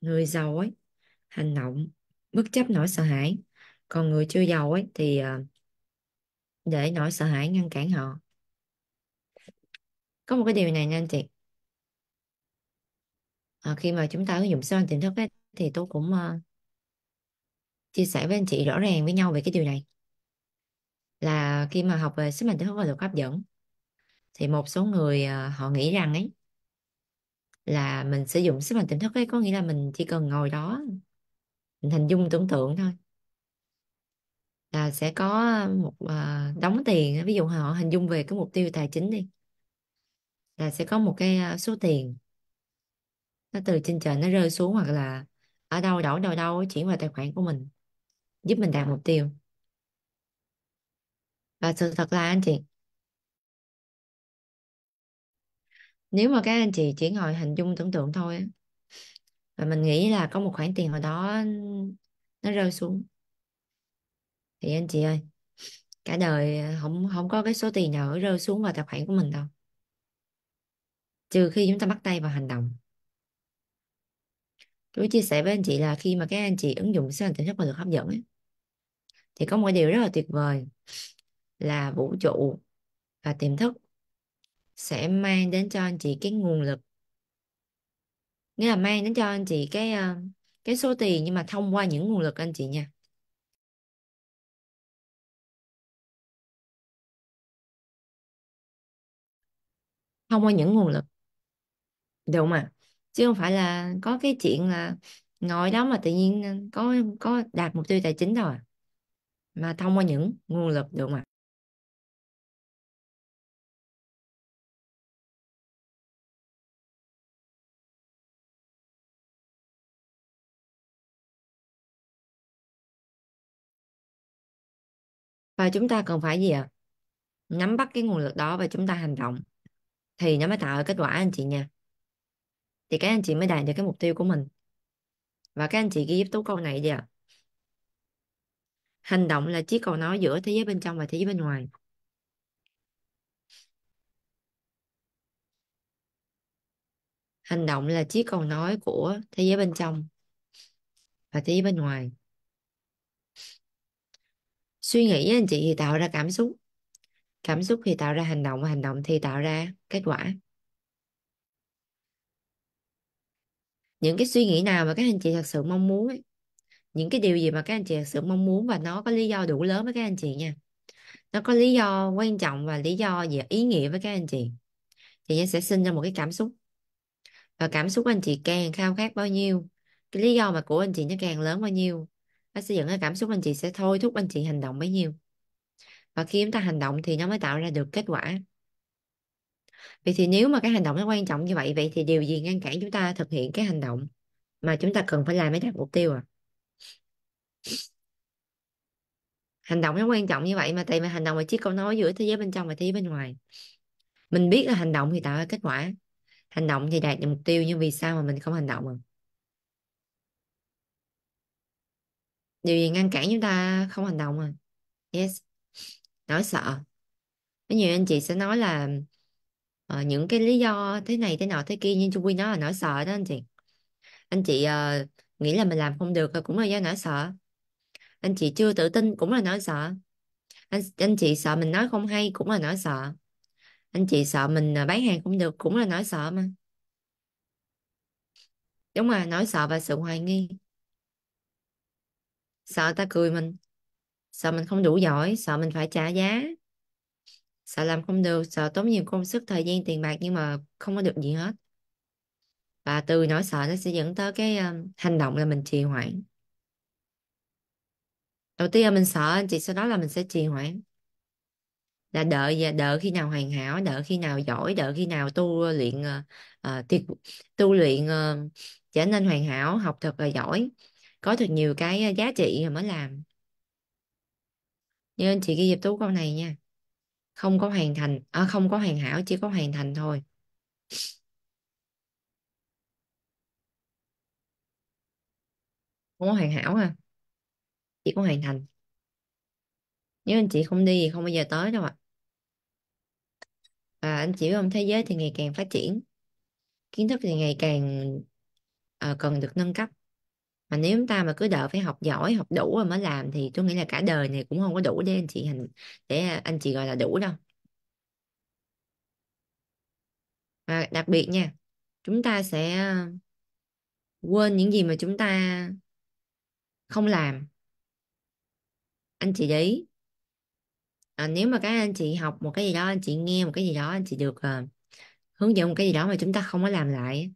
người giàu ấy hành động bất chấp nỗi sợ hãi còn người chưa giàu ấy thì ờ, để nỗi sợ hãi ngăn cản họ có một cái điều này nha anh chị à, khi mà chúng ta ứng dụng số ăn tiềm thức ấy, thì tôi cũng uh, chia sẻ với anh chị rõ ràng với nhau về cái điều này là khi mà học về sức mạnh tiềm thức và luật hấp dẫn thì một số người uh, họ nghĩ rằng ấy là mình sử dụng sức mạnh tiềm thức ấy có nghĩa là mình chỉ cần ngồi đó mình hình dung tưởng tượng thôi là sẽ có một à, ờ, đóng tiền ví dụ họ hình dung về cái mục tiêu tài chính đi là sẽ có một cái ờ, số tiền nó từ trên trời nó rơi xuống hoặc là ở đâu đổ đâu đâu chuyển vào tài khoản của mình giúp mình đạt mục tiêu và sự thật là anh chị nếu mà các anh chị chỉ ngồi hình dung tưởng tượng thôi và mình nghĩ là có một khoản tiền hồi đó nó rơi xuống thì anh chị ơi cả đời không à, không có cái số tiền nào rơi xuống vào tài khoản của mình đâu trừ khi chúng ta bắt tay vào hành động tôi chia sẻ với anh chị là khi mà các anh chị ứng dụng sứ hành tiềm thức và được hấp dẫn ấy, thì có một điều rất là tuyệt vời là vũ trụ và tiềm thức sẽ mang đến cho anh chị cái nguồn lực nghĩa là mang đến cho anh chị cái ờ, cái số tiền nhưng mà thông qua những nguồn lực anh chị nha thông qua những nguồn lực đúng mà chứ không phải là có cái chuyện là ngồi đó mà tự nhiên ờ, có có đạt mục tiêu tài chính đâu à mà thông qua những nguồn lực được mà và chúng ta cần phải gì ạ nắm bắt cái nguồn lực đó và chúng ta hành động thì nó mới tạo ra kết quả anh chị nha thì các anh chị mới đạt được cái mục tiêu của mình và các anh chị ghi giúp tú câu này đi ạ hành động là chiếc cầu nối giữa thế giới bên trong và thế giới bên ngoài hành động là chiếc cầu nối của thế giới bên trong và thế giới bên ngoài suy nghĩ anh chị thì tạo ra cảm xúc cảm xúc thì tạo ra hành động và hành động thì tạo ra kết quả những cái suy nghĩ nào mà các anh chị thật sự mong muốn ấy, những cái điều gì mà các anh chị thật sự mong muốn và nó có lý do đủ lớn với các anh chị nha nó có lý do quan trọng và lý do gì ý nghĩa với các anh chị thì nó sẽ sinh ra một cái cảm xúc và cảm xúc anh chị càng khao khát bao nhiêu cái lý do mà của anh chị nó càng lớn bao nhiêu nó sẽ dẫn cái cảm xúc anh chị sẽ thôi thúc anh chị hành động bấy nhiêu và khi chúng ta hành động thì nó mới tạo ra được kết quả vậy thì nếu mà cái hành động nó quan trọng như vậy vậy thì điều gì ngăn cản chúng ta thực hiện cái hành động mà chúng ta cần phải làm mới đạt mục tiêu à hành động nó quan trọng như vậy mà tại vì hành động là chiếc câu nói giữa thế giới bên trong và thế giới bên ngoài mình biết là hành động thì tạo ra kết quả hành động thì đạt được mục tiêu nhưng vì sao mà mình không hành động à điều gì ngăn cản chúng ta không hành động à yes nói sợ có nhiều anh chị sẽ nói là uh, những cái lý do thế này thế nọ thế kia nhưng chung quy nó là nói sợ đó anh chị anh chị uh, nghĩ là mình làm không được cũng là do nói sợ anh chị chưa tự tin cũng là nói sợ anh anh chị sợ mình nói không hay cũng là nói sợ anh chị sợ mình ờ, bán hàng không được cũng là nói sợ mà đúng rồi nói sợ và sự hoài nghi sợ ta cười mình sợ mình không đủ giỏi sợ mình phải trả giá sợ làm không được sợ tốn nhiều công sức thời gian tiền bạc nhưng mà không có được gì hết và từ nỗi sợ nó sẽ dẫn tới cái hành động là mình trì hoãn đầu tiên là mình sợ anh chị sau đó là mình sẽ trì hoãn là đợi và đợi khi nào hoàn hảo đợi khi nào giỏi đợi khi nào tu luyện uh, ờ, ờ, tiệt, tu luyện uh, trở nên hoàn hảo học thật là giỏi có thật nhiều cái à, giá trị rồi mới làm như anh chị ghi dịp tú câu này nha không có hoàn thành à, không có hoàn hảo chỉ có hoàn thành thôi không có hoàn hảo à chỉ có hoàn thành nếu anh chị không đi thì không bao giờ tới đâu ạ à. và anh chị không thế giới thì ngày càng phát triển kiến thức thì ngày càng à, cần được nâng cấp mà nếu chúng ta mà cứ đợi phải học giỏi học đủ rồi mới làm thì tôi nghĩ là cả đời này cũng không có đủ để anh chị hành để à, anh chị gọi là đủ đâu và đặc biệt nha chúng ta sẽ à, quên những gì mà chúng ta không làm anh chị để à, nếu mà các anh chị học một cái gì đó anh chị nghe một cái gì đó anh chị được uh, hướng dẫn một cái gì đó mà chúng ta không có làm lại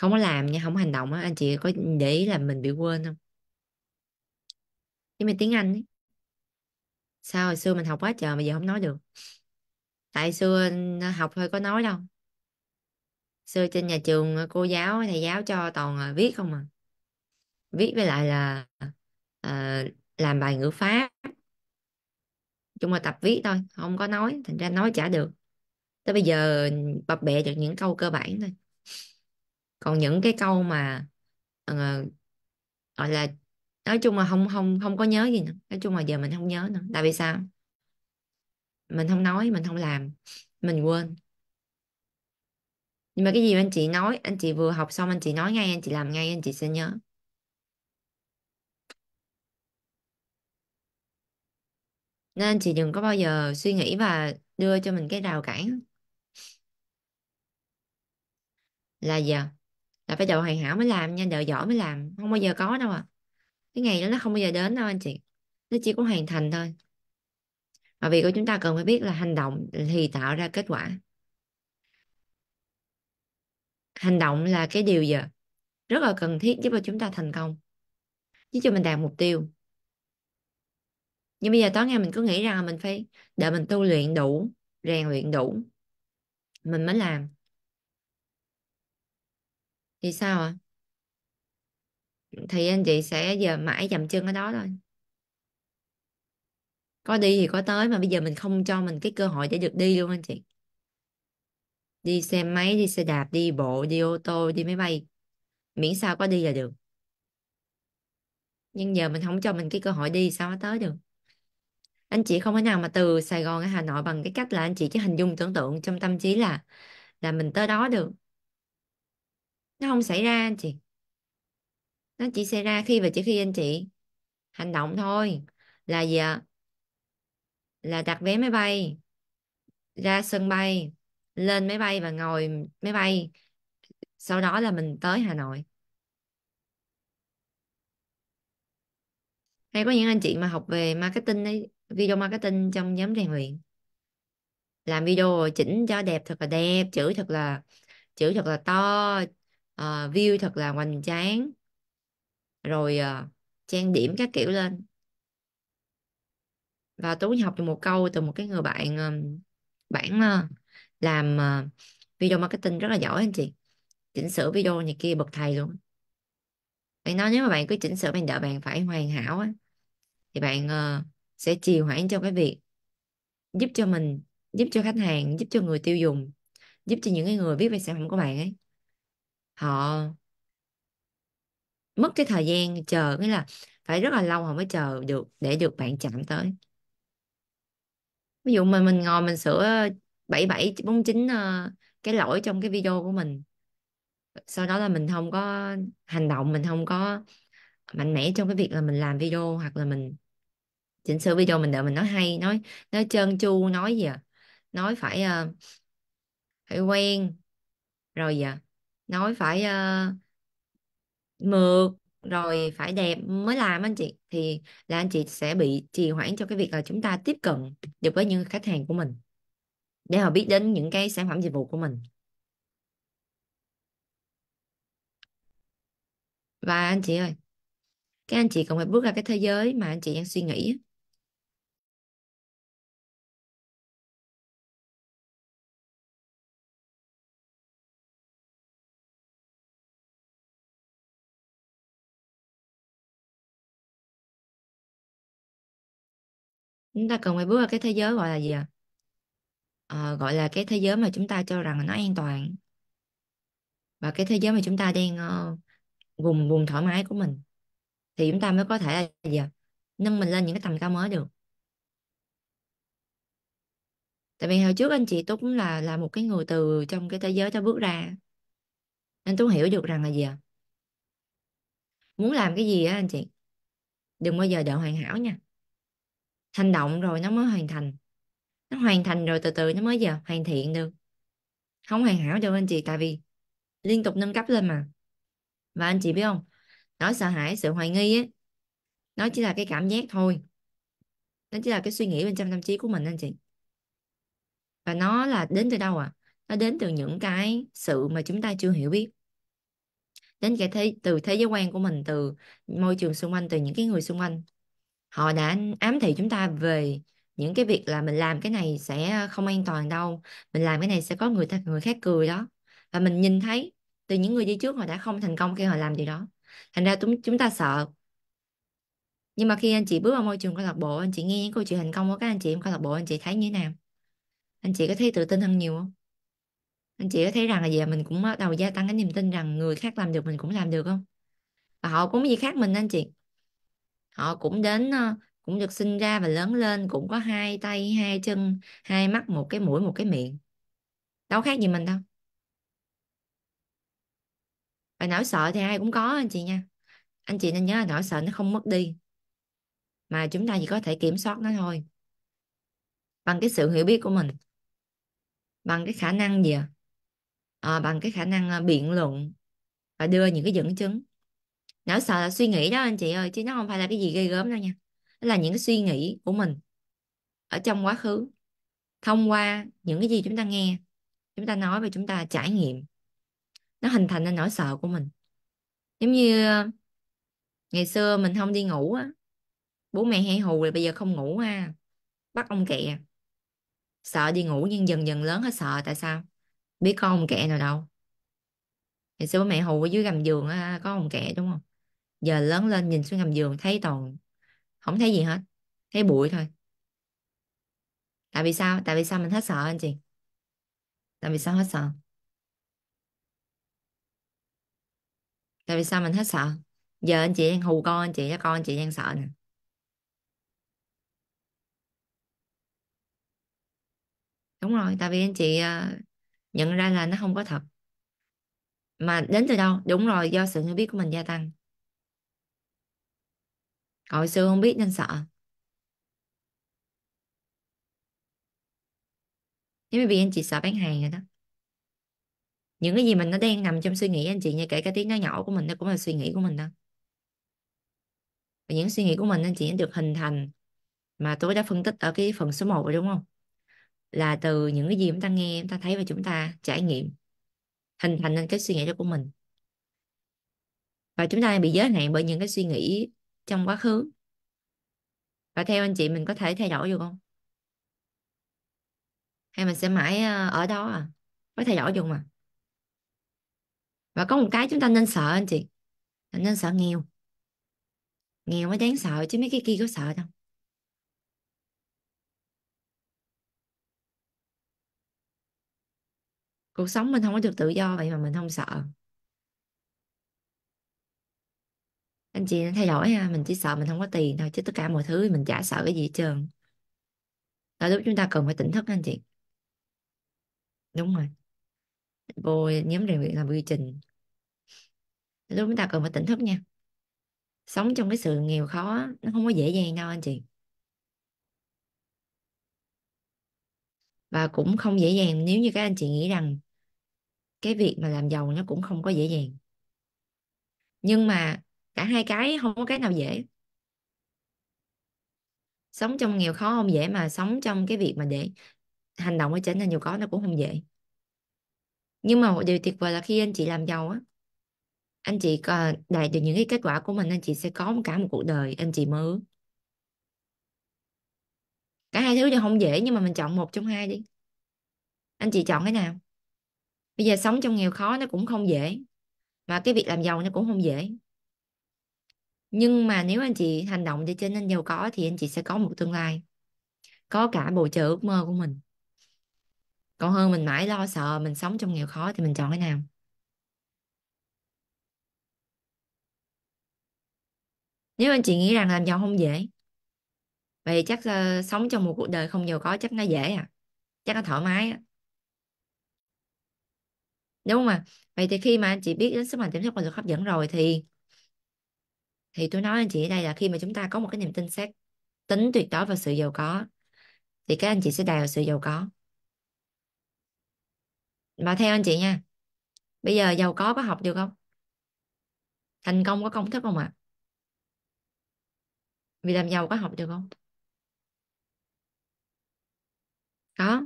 không có làm nha không có hành động á anh chị có để ý là mình bị quên không nhưng mà tiếng Anh ấy. sao hồi xưa mình học quá trời mà giờ không nói được tại xưa ờ, học thôi có nói đâu xưa trên nhà trường ờ, cô giáo thầy giáo cho toàn ờ, viết không à viết với lại là à, làm bài ngữ pháp chung là tập viết thôi không có nói thành ra nói chả được tới bây giờ bập bẹ được những câu cơ bản thôi còn những cái câu mà uh, gọi là nói chung là không không không có nhớ gì nữa nói chung là giờ mình không nhớ nữa tại vì sao mình không nói mình không làm mình quên nhưng mà cái gì anh chị nói anh chị vừa học xong anh chị nói ngay anh chị làm ngay anh chị sẽ nhớ nên anh chị đừng có bao giờ suy nghĩ và đưa cho mình cái rào cản là giờ là phải đồ hoàn hảo mới làm nha đợi giỏi mới làm không bao giờ có đâu à cái ngày đó nó không bao giờ đến đâu anh chị nó chỉ có hoàn thành thôi mà việc của chúng ta cần phải biết là hành động thì tạo ra kết quả hành động là cái điều giờ rất là cần thiết giúp cho chúng ta thành công giúp cho mình đạt mục tiêu nhưng bây giờ tối ngày mình cứ nghĩ rằng mình phải đợi mình tu luyện đủ rèn luyện đủ mình mới làm thì sao ạ thì anh chị sẽ giờ mãi dậm chân ở đó thôi có đi thì có tới mà bây giờ mình không cho mình cái cơ hội để được đi luôn anh chị đi xe máy đi xe đạp đi bộ đi ô tô đi máy bay miễn sao có đi là được nhưng giờ mình không cho mình cái cơ hội đi sao nó tới được anh chị không thể nào mà từ Sài Gòn ra Hà Nội bằng cái cách là anh chị chỉ hình dung tưởng tượng trong tâm trí là là mình tới đó được nó không xảy ra anh chị nó chỉ xảy ra khi và chỉ khi anh chị hành động thôi là gì ạ là đặt vé máy bay ra sân bay lên máy bay và ngồi máy bay sau đó là mình tới Hà Nội hay có những anh chị mà học về marketing ấy, video marketing trong nhóm rèn luyện làm video chỉnh cho đẹp thật là đẹp chữ thật là chữ thật là to uh, view thật là hoành tráng rồi uh, trang điểm các kiểu lên và Tú học được một câu từ một cái người bạn um, bạn uh, làm uh, video marketing rất là giỏi anh chị chỉnh sửa video này kia bậc thầy luôn bạn nói nếu mà bạn cứ chỉnh sửa bạn đợi bạn phải hoàn hảo á thì bạn uh, sẽ trì hoãn cho cái việc giúp cho mình giúp cho khách hàng giúp cho người tiêu dùng giúp cho những cái người viết về sản phẩm của bạn ấy họ ờ. mất cái thời gian chờ nghĩa là phải rất là lâu họ mới chờ được để được bạn chạm tới ví dụ mà mình ngồi mình sửa bảy bảy bốn chín ờ, cái lỗi trong cái video của mình sau đó là mình không có hành động mình không có mạnh mẽ trong cái việc là mình làm video hoặc là mình chỉnh sửa video mình đợi mình nói hay nói nói trơn tru nói gì à nói phải ờ, phải quen rồi gì à nói phải ờ, mượt rồi phải đẹp mới làm anh chị thì là anh chị sẽ bị trì hoãn cho cái việc là chúng ta tiếp cận được với những khách hàng của mình để họ biết đến những cái sản phẩm dịch vụ của mình và anh chị ơi các anh chị cần phải bước ra cái thế giới mà anh chị đang suy nghĩ chúng ta cần phải bước vào cái thế giới gọi là gì ạ à? gọi là cái thế giới mà chúng ta cho rằng nó an toàn và cái thế giới mà chúng ta đang uh, vùng vùng thoải mái của mình thì chúng ta mới có thể là gì à? nâng mình lên những cái tầm cao mới được tại vì hồi trước anh chị tú cũng là là một cái người từ trong cái thế giới đó bước ra nên tú hiểu được rằng là gì à? muốn làm cái gì á anh chị đừng bao giờ đợi hoàn hảo nha hành động rồi nó mới hoàn thành nó hoàn thành rồi từ từ nó mới giờ hoàn thiện được không hoàn hảo đâu anh chị tại vì liên tục nâng cấp lên mà và anh chị biết không Nói sợ hãi sự hoài nghi ấy, nó chỉ là cái cảm giác thôi nó chỉ là cái suy nghĩ bên trong tâm trí của mình anh chị và nó là đến từ đâu à nó đến từ những cái sự mà chúng ta chưa hiểu biết đến cái thế từ thế giới quan của mình từ môi trường xung quanh từ những cái người xung quanh họ đã ám thị chúng ta về những cái việc là mình làm cái này sẽ không an toàn đâu mình làm cái này sẽ có người ta người khác cười đó và mình nhìn thấy từ những người đi trước họ đã không thành công khi họ làm gì đó thành ra chúng chúng ta sợ nhưng mà khi anh chị bước vào môi trường câu lạc bộ anh chị nghe những câu chuyện thành công của các anh chị trong câu lạc bộ anh chị thấy như thế nào anh chị có thấy tự tin hơn nhiều không anh chị có thấy rằng là gì mình cũng bắt đầu gia tăng cái niềm tin rằng người khác làm được mình cũng làm được không và họ cũng gì khác mình anh chị họ ờ, cũng đến ờ, cũng được sinh ra và lớn lên cũng có hai tay hai chân hai mắt một cái mũi một cái miệng đâu khác gì mình đâu và nỗi sợ thì ai cũng có anh chị nha anh chị nên nhớ là nỗi sợ nó không mất đi mà chúng ta chỉ có thể kiểm soát nó thôi bằng cái sự hiểu biết của mình bằng cái khả năng gì à, à bằng cái khả năng biện luận và đưa những cái dẫn chứng nỗi sợ là suy nghĩ đó anh chị ơi chứ nó không phải là cái gì ghê gớm đâu nha là những cái suy nghĩ của mình ở trong quá khứ thông qua những cái gì chúng ta nghe chúng ta nói và chúng ta trải nghiệm nó hình thành nên nỗi sợ của mình giống như ờ, ngày xưa mình không đi ngủ á bố mẹ hay hù rồi bây giờ không ngủ ha bắt ông kẹ sợ đi ngủ nhưng dần dần lớn hết sợ tại sao biết con ông kẹ nào đâu ngày xưa bố mẹ hù ở dưới gầm giường á có ông kẹ đúng không giờ lớn lên nhìn xuống gầm giường thấy toàn không thấy gì hết thấy bụi thôi tại vì sao tại vì sao mình hết sợ anh chị tại vì sao hết sợ tại vì sao mình hết sợ giờ anh chị đang hù con anh chị cho con anh chị đang sợ nè đúng rồi tại vì anh chị ờ, nhận ra là nó không có thật mà đến từ đâu đúng rồi do sự hiểu biết của mình gia tăng Hồi xưa không biết nên sợ. Nếu vì anh chị sợ bán hàng rồi đó. Những cái gì mình nó đang nằm trong suy nghĩ anh chị nha, kể cả tiếng nói nhỏ của mình nó cũng là suy nghĩ của mình đó. Và những suy nghĩ của mình anh chị nó được hình thành mà tôi đã phân tích ở cái phần số 1 rồi đúng không? Là từ những cái gì chúng ta nghe, chúng ta thấy và chúng ta trải nghiệm hình thành nên cái suy nghĩ đó của mình. Và chúng ta bị giới hạn bởi những cái suy nghĩ trong quá khứ và theo anh chị mình có thể thay đổi được không hay mình sẽ mãi ờ, ở đó à có thay đổi được mà và có một cái chúng ta nên sợ anh chị nên sợ nghèo nghèo mới đáng sợ chứ mấy cái kia có sợ đâu cuộc sống mình không có được tự do vậy mà mình không sợ anh chị nên thay đổi ha mình chỉ sợ mình không có tiền thôi chứ tất cả mọi thứ mình chả sợ cái gì hết trơn đó lúc chúng ta cần phải tỉnh thức anh chị đúng rồi vô nhóm rèn luyện là quy trình lúc chúng ta cần phải tỉnh thức nha sống trong cái sự nghèo khó nó không có dễ dàng đâu anh chị và cũng không dễ dàng nếu như các anh chị nghĩ rằng cái việc mà làm giàu nó cũng không có dễ dàng nhưng mà cả hai cái không có cái nào dễ sống trong nghèo khó không dễ mà sống trong cái việc mà để hành động ở trên là nhiều có nó cũng không dễ nhưng mà một điều tuyệt vời là khi anh chị làm giàu á anh chị ờ, đạt được những cái kết quả của mình anh chị sẽ có cả một cuộc đời anh chị mơ ước cả hai thứ đều không dễ nhưng mà mình chọn một trong hai đi anh chị chọn cái nào bây giờ sống trong nghèo khó nó cũng không dễ mà cái việc làm giàu nó cũng không dễ nhưng mà nếu anh chị hành động để trên anh giàu có thì anh chị sẽ có một tương lai có cả bầu trời ước mơ của mình còn hơn mình mãi lo sợ mình sống trong nghèo khó thì mình chọn cái nào nếu anh chị nghĩ rằng làm giàu không dễ vậy chắc uh, sống trong một cuộc đời không giàu có chắc nó dễ à chắc nó thoải mái à. đúng không ạ à? vậy thì khi mà anh chị biết đến sức mạnh tiềm thức và luật hấp dẫn rồi thì thì tôi nói anh chị ở đây là khi mà chúng ta có một cái niềm tin xác tính tuyệt đối vào sự giàu có thì các anh chị sẽ đào sự giàu có mà theo anh chị nha bây giờ giàu có có học được không thành công có công thức không ạ à? vì làm giàu có học được không có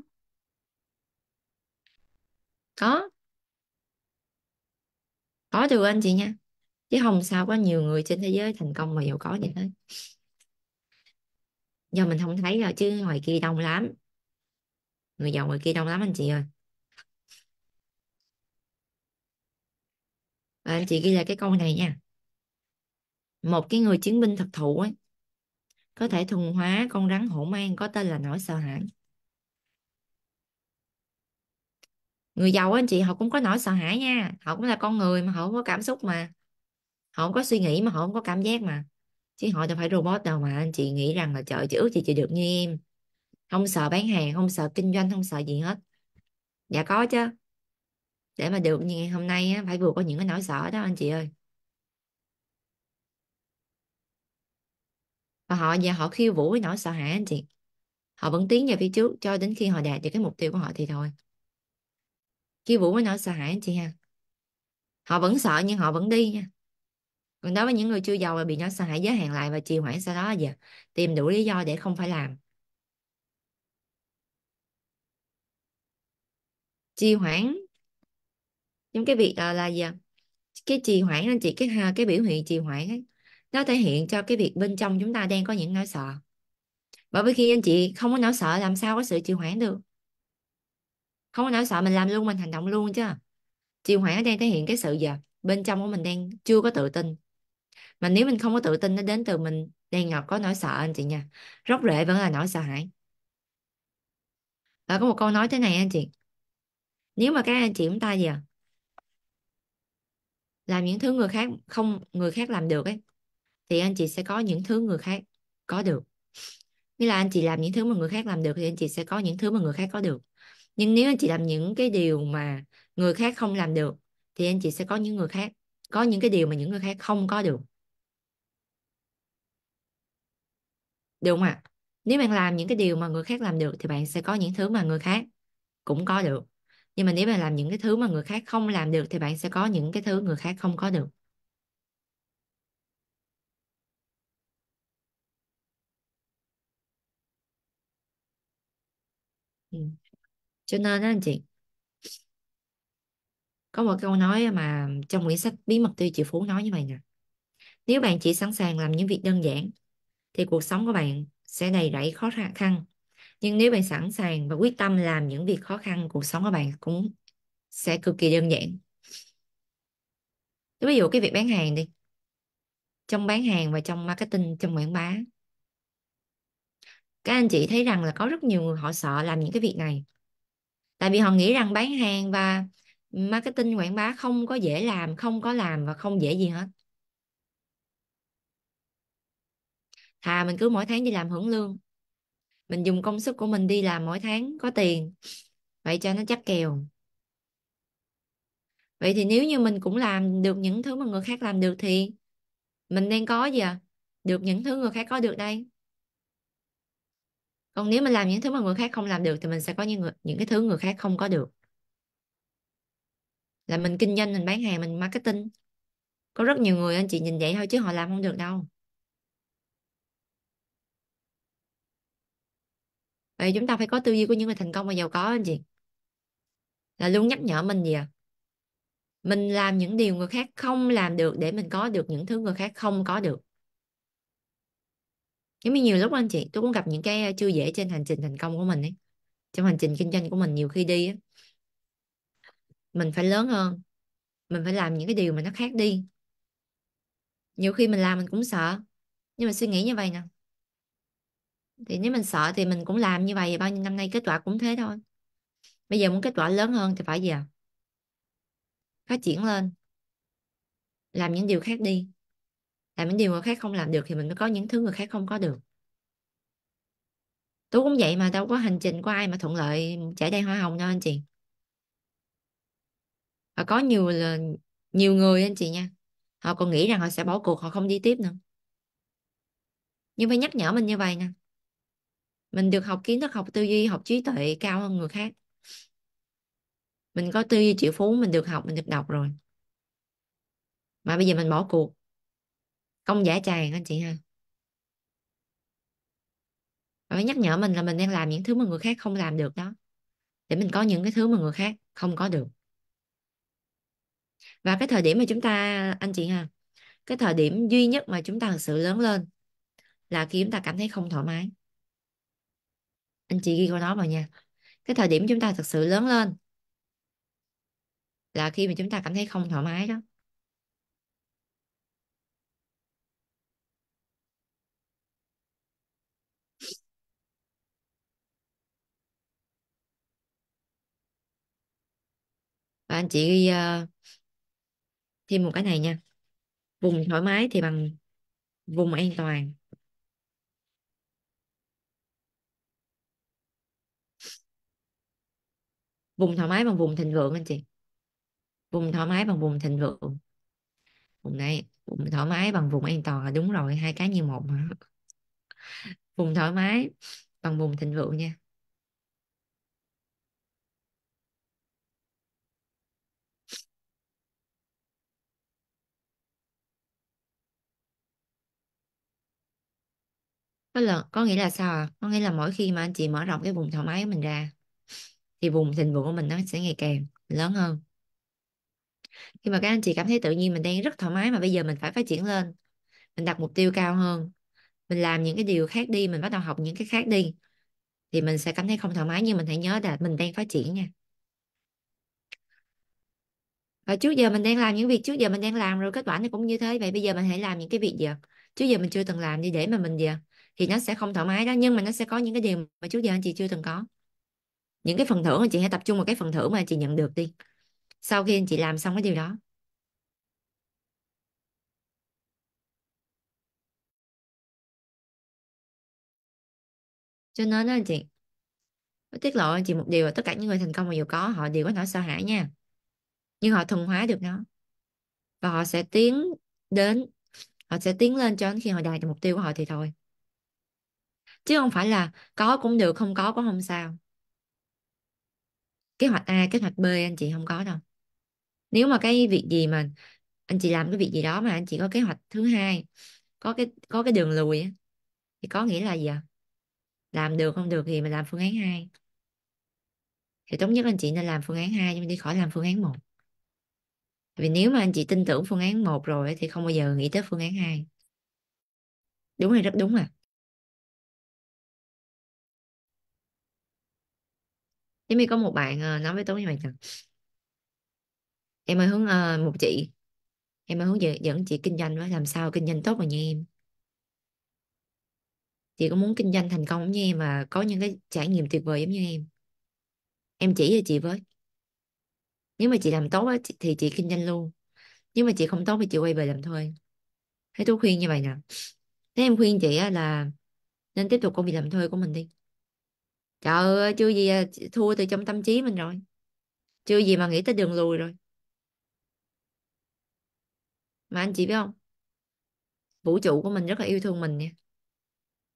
có có được anh chị nha chứ không sao có nhiều người trên thế giới thành công và giàu có vậy hết do mình không thấy rồi chứ ngoài kia đông lắm người giàu ngoài kia đông lắm anh chị ơi và anh chị ghi lại cái câu này nha một cái người chiến binh thật thụ ấy có thể thuần hóa con rắn hổ mang có tên là nỗi sợ hãi người giàu anh chị họ cũng có nỗi sợ hãi nha họ cũng là con người mà họ cũng có cảm xúc mà họ không có suy nghĩ mà họ không có cảm giác mà chứ họ đâu phải robot đâu mà anh chị nghĩ rằng là trời chị ước chị chị được như em không sợ bán hàng không sợ kinh doanh không sợ gì hết dạ có chứ để mà được như ngày hôm nay á, phải vượt qua những cái nỗi sợ đó anh chị ơi và họ giờ dạ, họ khiêu vũ với nỗi sợ hãi anh chị họ vẫn tiến về phía trước cho đến khi họ đạt được cái mục tiêu của họ thì thôi khiêu vũ với nỗi sợ hãi anh chị ha họ vẫn sợ nhưng họ vẫn đi nha còn đối với những người chưa giàu mà bị nó sợ hãi giới hạn lại và trì hoãn sau đó giờ tìm đủ lý do để không phải làm trì hoãn những cái việc là, ờ, là gì cái trì hoãn anh chị cái cái biểu hiện trì hoãn ấy, nó thể hiện cho cái việc bên trong chúng ta đang có những nỗi sợ bởi vì khi anh chị không có nỗi sợ làm sao có sự trì hoãn được không có nỗi sợ mình làm luôn mình hành động luôn chứ trì hoãn nó đang thể hiện cái sự giờ bên trong của mình đang chưa có tự tin mà nếu mình không có tự tin nó đến từ mình đen ngọc có nỗi sợ anh chị nha rốt rễ vẫn là nỗi sợ hãi và có một câu nói thế này anh chị nếu mà các anh chị chúng ta gì à làm những thứ người khác không người khác làm được ấy thì anh chị sẽ có những thứ người khác có được nghĩa là anh chị làm những thứ mà người khác làm được thì anh chị sẽ có những thứ mà người khác có được nhưng nếu anh chị làm những cái điều mà người khác không làm được thì anh chị sẽ có những người khác có những cái điều mà những người khác không có được đúng không ạ nếu bạn làm những cái điều mà người khác làm được thì bạn sẽ có những thứ mà người khác cũng có được nhưng mà nếu bạn làm những cái thứ mà người khác không làm được thì bạn sẽ có những cái thứ người khác không có được ừ. cho nên đó anh chị có một câu nói mà trong quyển sách bí mật tiêu triệu phú nói như vậy nè nếu bạn chỉ sẵn sàng làm những việc đơn giản thì cuộc sống của bạn sẽ đầy rẫy khó khăn. Nhưng nếu bạn sẵn sàng và quyết tâm làm những việc khó khăn, cuộc sống của bạn cũng sẽ cực kỳ đơn giản. Ví dụ cái việc bán hàng đi. Trong bán hàng và trong marketing, trong quảng bá. Các anh chị thấy rằng là có rất nhiều người họ sợ làm những cái việc này. Tại vì họ nghĩ rằng bán hàng và marketing quảng bá không có dễ làm, không có làm và không dễ gì hết thà mình cứ mỗi tháng đi làm hưởng lương mình dùng công sức của mình đi làm mỗi tháng có tiền vậy cho nó chắc kèo vậy thì nếu như mình cũng làm được những thứ mà người khác làm được thì mình đang có gì à được những thứ người khác có được đây còn nếu mình làm những thứ mà người khác không làm được thì mình sẽ có những người, những cái thứ người khác không có được là mình kinh doanh mình bán hàng mình marketing có rất nhiều người anh chị nhìn vậy thôi chứ họ làm không được đâu vậy chúng ta phải có tư duy của những người thành công và giàu có anh chị là luôn nhắc nhở mình gì à mình làm những điều người khác không làm được để mình có được những thứ người khác không có được giống như nhiều lúc anh chị tôi cũng gặp những cái ờ, chưa dễ trên hành trình thành công của mình ấy trong hành trình kinh doanh của mình nhiều khi đi ấy, mình phải lớn hơn mình phải làm những cái điều mà nó khác đi nhiều khi mình làm mình cũng sợ nhưng mà suy nghĩ như vậy nè thì nếu mình sợ thì mình cũng làm như vậy bao nhiêu năm nay kết quả cũng thế thôi bây giờ muốn kết quả lớn hơn thì phải gì à phát triển lên làm những điều khác đi làm những điều người khác không làm được thì mình mới có những thứ người khác không có được tôi cũng vậy mà đâu có hành trình của ai mà thuận lợi trải đầy hoa hồng đâu anh chị và có nhiều là nhiều người anh chị nha họ còn nghĩ rằng họ sẽ bỏ cuộc họ không đi tiếp nữa nhưng phải nhắc nhở mình như vậy nè mình được học kiến thức học tư duy học trí tuệ cao hơn người khác mình có tư duy triệu phú mình được học mình được đọc rồi mà bây giờ mình bỏ cuộc công giả tràng anh chị ha phải nhắc nhở mình là mình đang làm những thứ mà người khác không làm được đó để mình có những cái thứ mà người khác không có được và cái thời điểm mà chúng ta anh chị ha cái thời điểm duy nhất mà chúng ta thực sự lớn lên là khi chúng ta cảm thấy không thoải mái anh chị ghi câu đó vào nha cái thời điểm chúng ta thật sự lớn lên là khi mà chúng ta cảm thấy không thoải mái đó và anh chị ghi uh, thêm một cái này nha vùng thoải mái thì bằng vùng an toàn vùng thoải mái bằng vùng thịnh vượng anh chị vùng thoải mái bằng vùng thịnh vượng vùng này vùng thoải mái bằng vùng an toàn là đúng rồi hai cái như một mà vùng thoải mái bằng vùng thịnh vượng nha có lần có nghĩa là sao à? có nghĩa là mỗi khi mà anh chị mở rộng cái vùng thoải mái của mình ra thì vùng thịnh vượng của mình nó sẽ ngày càng lớn hơn khi mà các anh chị cảm thấy tự nhiên mình đang rất thoải mái mà bây giờ mình phải phát triển lên mình đặt mục tiêu cao hơn mình làm những cái điều khác đi mình bắt đầu học những cái khác đi thì mình sẽ cảm thấy không thoải mái nhưng mình hãy nhớ là mình đang phát triển nha và trước giờ mình đang làm những việc trước giờ mình đang làm rồi kết quả nó cũng như thế vậy bây giờ mình hãy làm những cái việc gì trước giờ mình chưa từng làm đi để mà mình gì thì nó sẽ không thoải mái đó nhưng mà nó sẽ có những cái điều mà trước giờ anh chị chưa từng có những cái phần thưởng mà chị hãy tập trung vào cái phần thưởng mà chị nhận được đi sau khi anh chị làm xong cái điều đó cho nên đó anh chị tiết lộ anh chị một điều là tất cả những người thành công mà dù có họ đều có nỗi sợ hãi nha nhưng họ thuần hóa được nó và họ sẽ tiến đến họ sẽ tiến lên cho đến khi họ đạt được mục tiêu của họ thì thôi chứ không phải là có cũng được không có cũng không sao kế hoạch A kế hoạch B anh chị không có đâu nếu mà cái việc gì mà anh chị làm cái việc gì đó mà anh chị có kế hoạch thứ hai có cái có cái đường lùi á, thì có nghĩa là gì ạ làm được không được thì mình làm phương án hai thì tốt nhất anh chị nên làm phương án hai nhưng đi khỏi làm phương án một vì nếu mà anh chị tin tưởng phương án một rồi thì không bao giờ nghĩ tới phương án hai đúng hay rất đúng à giống như có một bạn ờ, nói với tôi như vậy rằng em ơi hướng uh, một chị em ơi hướng dẫn chị kinh doanh với làm sao kinh doanh tốt mà như em chị có muốn kinh doanh thành công giống như em và có những cái trải nghiệm tuyệt vời giống như em em chỉ cho chị với nếu mà chị làm tốt ấy, thì chị kinh doanh luôn nhưng mà chị không tốt thì chị quay về làm thôi thế tôi khuyên như vậy nè thế em khuyên chị là nên tiếp tục công việc làm thuê của mình đi trời ơi chưa gì à, thua từ trong tâm trí mình rồi chưa gì mà nghĩ tới đường lùi rồi mà anh chị biết không vũ trụ của mình rất là yêu thương mình nha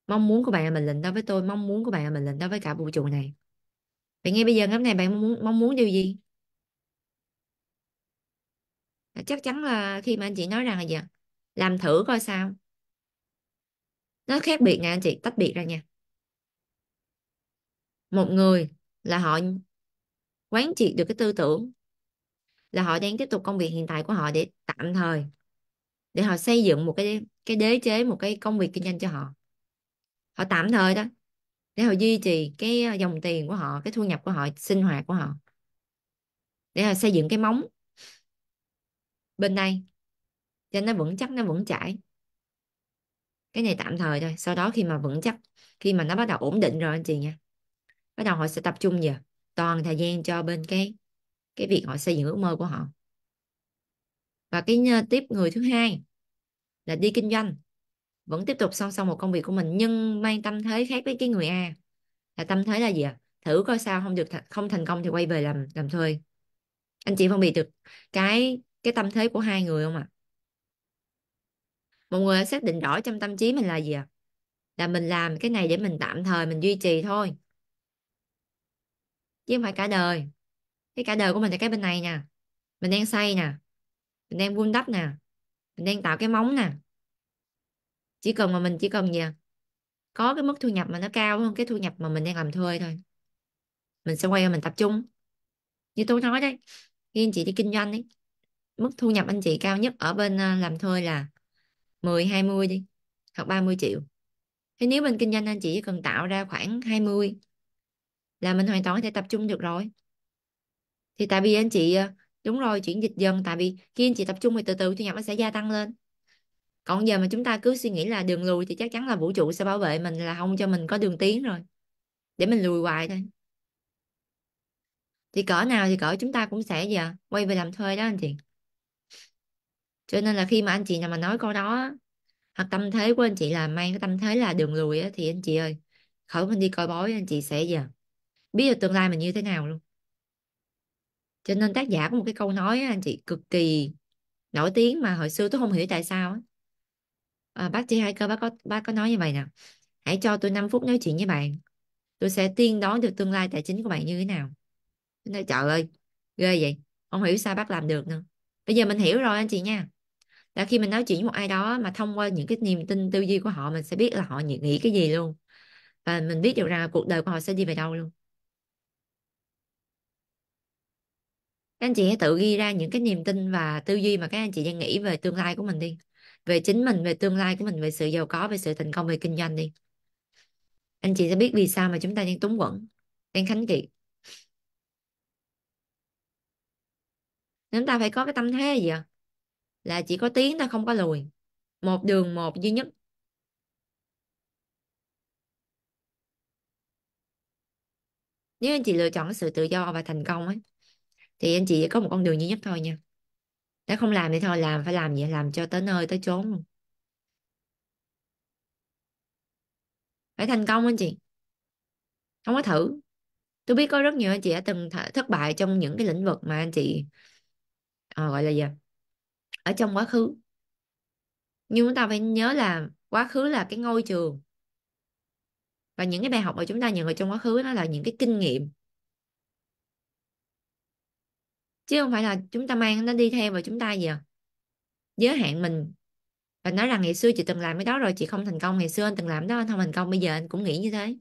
mong muốn của bạn là mình lệnh đó với tôi mong muốn của bạn là mình lệnh đó với cả vũ trụ này vậy nghe bây giờ ngày này bạn mong muốn mong muốn điều gì chắc chắn là khi mà anh chị nói rằng là gì làm thử coi sao nó khác biệt nha anh chị tách biệt ra nha một người là họ quán triệt được cái tư tưởng là họ đang tiếp tục công việc hiện tại của họ để tạm thời để họ xây dựng một cái cái đế chế một cái công việc kinh doanh cho họ họ tạm thời đó để họ duy trì cái dòng tiền của họ cái thu nhập của họ sinh hoạt của họ để họ xây dựng cái móng bên đây cho nó vững chắc nó vững chãi cái này tạm thời thôi sau đó khi mà vững chắc khi mà nó bắt đầu ổn định rồi anh chị nha bắt đầu họ sẽ tập trung vào toàn thời gian cho bên cái cái việc họ xây dựng ước mơ của họ và cái ờ, tiếp người thứ hai là đi kinh doanh vẫn tiếp tục song song một công việc của mình nhưng mang tâm thế khác với cái người A là tâm thế là gì ạ thử coi sao không được th- không thành công thì quay về làm làm thuê anh chị phân biệt được cái cái tâm thế của hai người không ạ à? một người xác định rõ trong tâm trí mình là gì ạ à? là mình làm cái này để mình tạm thời mình duy trì thôi chứ không phải cả đời cái cả đời của mình là cái bên này nè mình đang xây nè mình đang vun đắp nè mình đang tạo cái móng nè chỉ cần mà mình chỉ cần gì à? có cái mức thu nhập mà nó cao hơn cái thu nhập mà mình đang làm thuê thôi mình sẽ quay mình tập trung như tôi nói đấy khi anh chị đi kinh doanh ấy mức thu nhập anh chị cao nhất ở bên ờ, làm thuê là 10 20 đi hoặc 30 triệu thế nếu bên kinh doanh anh chị chỉ cần tạo ra khoảng 20 là mình hoàn toàn có thể tập trung được rồi thì tại vì anh chị ờ, đúng rồi chuyển dịch dần tại vì khi anh chị tập trung thì từ từ thu nhập nó sẽ gia tăng lên còn giờ mà chúng ta cứ suy nghĩ là đường lùi thì chắc chắn là vũ trụ sẽ bảo vệ mình là không cho mình có đường tiến rồi để mình lùi hoài thôi thì cỡ nào thì cỡ chúng ta cũng sẽ giờ quay về làm thuê đó anh chị cho nên là khi mà anh chị nào mà nói câu đó hoặc tâm thế của anh chị là mang cái tâm thế là đường lùi thì anh chị ơi khỏi mình đi coi bói anh chị sẽ giờ biết được tương lai mình như thế nào luôn cho nên tác giả có một cái câu nói anh chị cực kỳ nổi tiếng mà hồi xưa tôi không hiểu tại sao à, bác chị hai cơ bác có bác có nói như vậy nè hãy cho tôi 5 phút nói chuyện với bạn tôi sẽ tiên đoán được tương lai tài chính của bạn như thế nào tôi nói trời ơi ghê vậy không hiểu sao bác làm được nữa bây giờ mình hiểu rồi anh chị nha là khi mình nói chuyện với một ai đó mà thông qua những cái niềm tin tư duy của họ mình sẽ biết là họ nghĩ cái gì luôn và mình biết được rằng cuộc đời của họ sẽ đi về đâu luôn các anh chị hãy tự ghi ra những cái niềm tin và tư duy mà các anh chị đang nghĩ về tương lai của mình đi về chính mình về tương lai của mình về sự giàu có về sự thành công về kinh doanh đi anh chị sẽ biết vì sao mà chúng ta đang túng quẩn, đang khánh kiệt chúng ta phải có cái tâm thế gì ạ là chỉ có tiến ta không có lùi một đường một duy nhất nếu anh chị lựa chọn sự tự do và thành công ấy thì anh chị chỉ có một con đường duy nhất thôi nha đã không làm thì thôi làm phải làm vậy làm cho tới nơi tới chốn phải thành công anh chị không có thử tôi biết có rất nhiều anh chị đã từng thất bại trong những cái lĩnh vực mà anh chị à, gọi là gì ở trong quá khứ nhưng chúng ta phải nhớ là quá khứ là cái ngôi trường và những cái bài học mà chúng ta nhận ở trong quá khứ nó là những cái kinh nghiệm chứ không phải là chúng ta mang nó đi theo và chúng ta gì à giới hạn mình và nói rằng ngày xưa chị từng làm cái đó rồi chị không thành công ngày xưa anh từng làm đó anh không thành công bây giờ anh cũng nghĩ như thế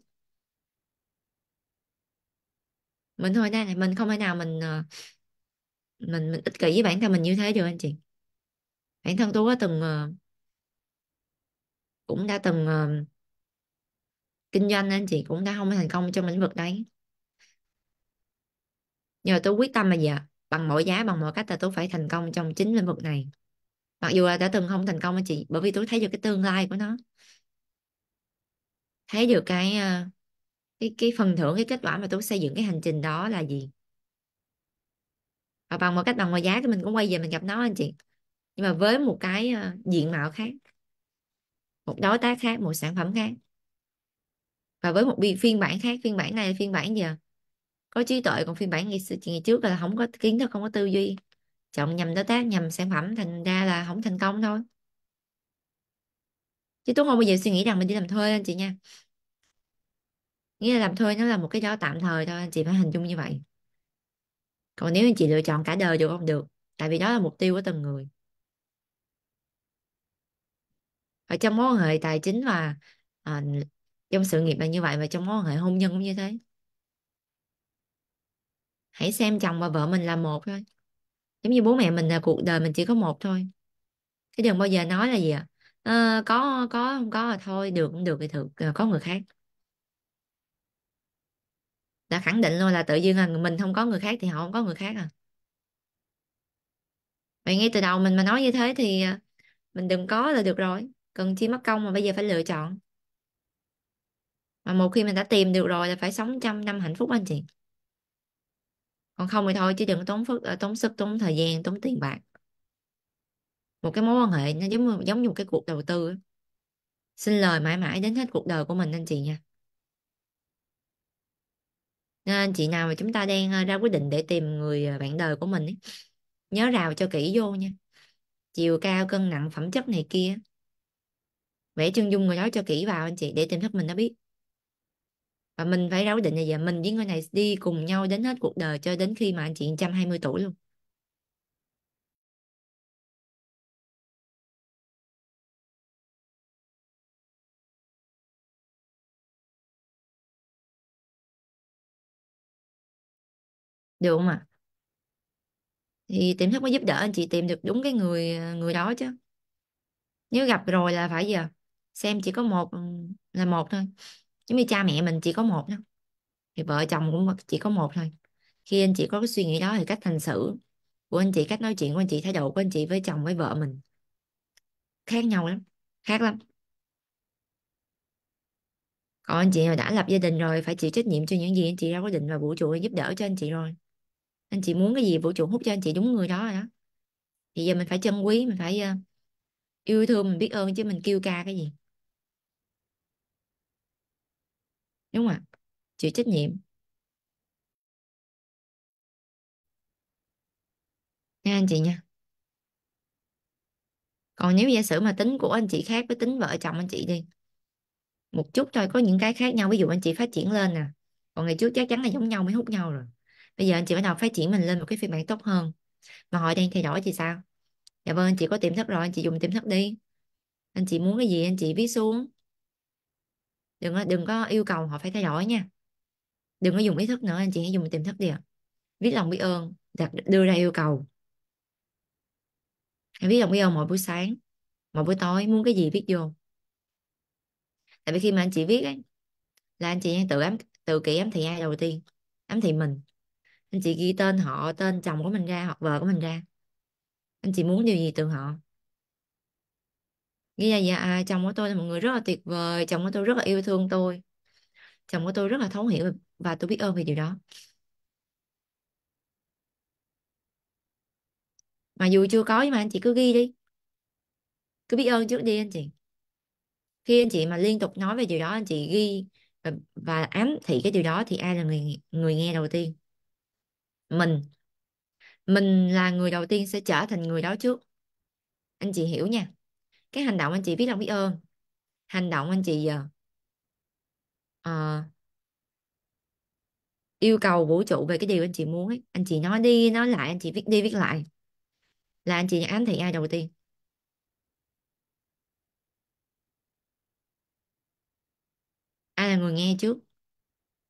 mình thôi đây này mình không thể nào mình ờ, mình mình ích kỷ với bản thân mình như thế được anh chị bản thân tôi có từng ờ, cũng đã từng ờ, kinh doanh anh chị cũng đã không thành công trong lĩnh vực đấy nhờ tôi quyết tâm mà dạ bằng mọi giá bằng mọi cách là tôi phải thành công trong chính lĩnh vực này mặc dù là đã từng không thành công anh chị bởi vì tôi thấy được cái tương lai của nó thấy được cái ờ, cái cái phần thưởng cái kết quả mà tôi xây dựng cái hành trình đó là gì và bằng một cách bằng mọi giá thì mình cũng quay về mình gặp nó anh chị nhưng mà với một cái ờ, diện mạo khác một đối tác khác một sản phẩm khác và với một phiên bản khác phiên bản này phiên bản gì à? có trí tuệ còn phiên bản ngày, xưa ngày trước là không có kiến thức không có tư duy chọn nhầm đối tác nhầm sản phẩm thành ra là không thành công thôi chứ tôi không bao giờ suy nghĩ rằng mình đi làm thuê anh chị nha nghĩa là làm thuê nó là một cái đó tạm thời thôi anh chị phải hình dung như vậy còn nếu anh chị lựa chọn cả đời được không được tại vì đó là mục tiêu của từng người ở trong mối quan hệ tài chính và à, trong sự nghiệp là như vậy và trong mối quan hệ hôn nhân cũng như thế hãy xem chồng và vợ mình là một thôi giống như bố mẹ mình là cuộc đời mình chỉ có một thôi thế đừng bao giờ nói là gì ạ à? à, có có không có là thôi được cũng được thì thử ờ, có người khác đã khẳng định luôn là tự dưng là mình không có người khác thì họ không có người khác à vậy ngay từ đầu mình mà nói như thế thì ờ, mình đừng có là được rồi cần chi mất công mà bây giờ phải lựa chọn mà một khi mình đã tìm được rồi là phải sống trăm năm hạnh phúc anh chị còn không thì thôi chứ đừng tốn phức ờ, tốn sức tốn thời gian tốn tiền bạc một cái mối quan hệ nó giống giống như một cái cuộc đầu tư sinh lời mãi mãi đến hết cuộc đời của mình anh chị nha nên anh chị nào mà chúng ta đang ờ, ra quyết định để tìm người ờ, bạn đời của mình ấy, nhớ rào cho kỹ vô nha chiều cao cân nặng phẩm chất này kia vẽ chân dung người đó cho kỹ vào anh chị để tìm thức mình nó biết và mình phải ra quyết định là giờ mình với người này đi cùng nhau đến hết cuộc đời cho đến khi mà anh chị 120 tuổi luôn được không ạ à? thì tìm thức mới giúp đỡ anh chị tìm được đúng cái người người đó chứ nếu gặp rồi là phải giờ xem chỉ có một là một thôi giống như cha mẹ mình chỉ có một đó thì vợ chồng cũng chỉ có một thôi khi anh chị có cái suy nghĩ đó thì cách hành xử của anh chị cách nói chuyện của anh chị thái độ của anh chị với chồng với vợ mình khác nhau lắm khác lắm còn anh chị nào đã lập gia đình rồi phải chịu trách nhiệm cho những gì anh chị ra quyết định và vũ trụ giúp đỡ cho anh chị rồi anh chị muốn cái gì vũ trụ hút cho anh chị đúng người đó rồi đó thì giờ mình phải trân quý mình phải ờ, yêu thương mình biết ơn chứ mình kêu ca cái gì đúng không ạ chịu trách nhiệm nha anh chị nha còn nếu giả sử mà tính của anh chị khác với tính vợ chồng anh chị đi một chút thôi có những cái khác nhau ví dụ anh chị phát triển lên nè còn ngày trước chắc chắn là giống nhau mới hút nhau rồi bây giờ anh chị bắt đầu phát triển mình lên một cái phiên bản tốt hơn mà họ đang thay đổi thì sao dạ vâng anh chị có tiềm thức rồi anh chị dùng tiềm thức đi anh chị muốn cái gì anh chị viết xuống đừng có đừng có yêu cầu họ phải thay đổi nha đừng có dùng ý thức nữa anh chị hãy dùng tiềm thức đi ạ à. viết lòng biết ơn đặt đưa ra yêu cầu hãy viết lòng biết ơn mỗi buổi sáng mỗi buổi tối muốn cái gì viết vô tại vì khi mà anh chị viết ấy là anh chị đang tự ám tự kỷ ám thị ai đầu tiên ám thị mình anh chị ghi tên họ tên chồng của mình ra hoặc vợ của mình ra anh chị muốn điều gì từ họ nghĩ là dạ à, chồng của tôi là một người rất là tuyệt vời chồng của tôi rất là yêu thương tôi chồng của tôi rất là thấu hiểu và tôi biết ơn về điều đó mà dù chưa có nhưng mà anh chị cứ ghi đi cứ biết ơn trước đi anh chị khi anh chị mà liên tục nói về điều đó anh chị ghi và, và ám thị cái điều đó thì ai là người người nghe đầu tiên mình mình là người đầu tiên sẽ trở thành người đó trước anh chị hiểu nha cái hành động anh chị viết lòng biết ơn hành động anh chị giờ à, ờ, yêu cầu vũ trụ về cái điều anh chị muốn ấy anh chị nói đi nói lại anh chị viết đi viết lại là anh chị nhận ám thị ai đầu tiên ai là người nghe trước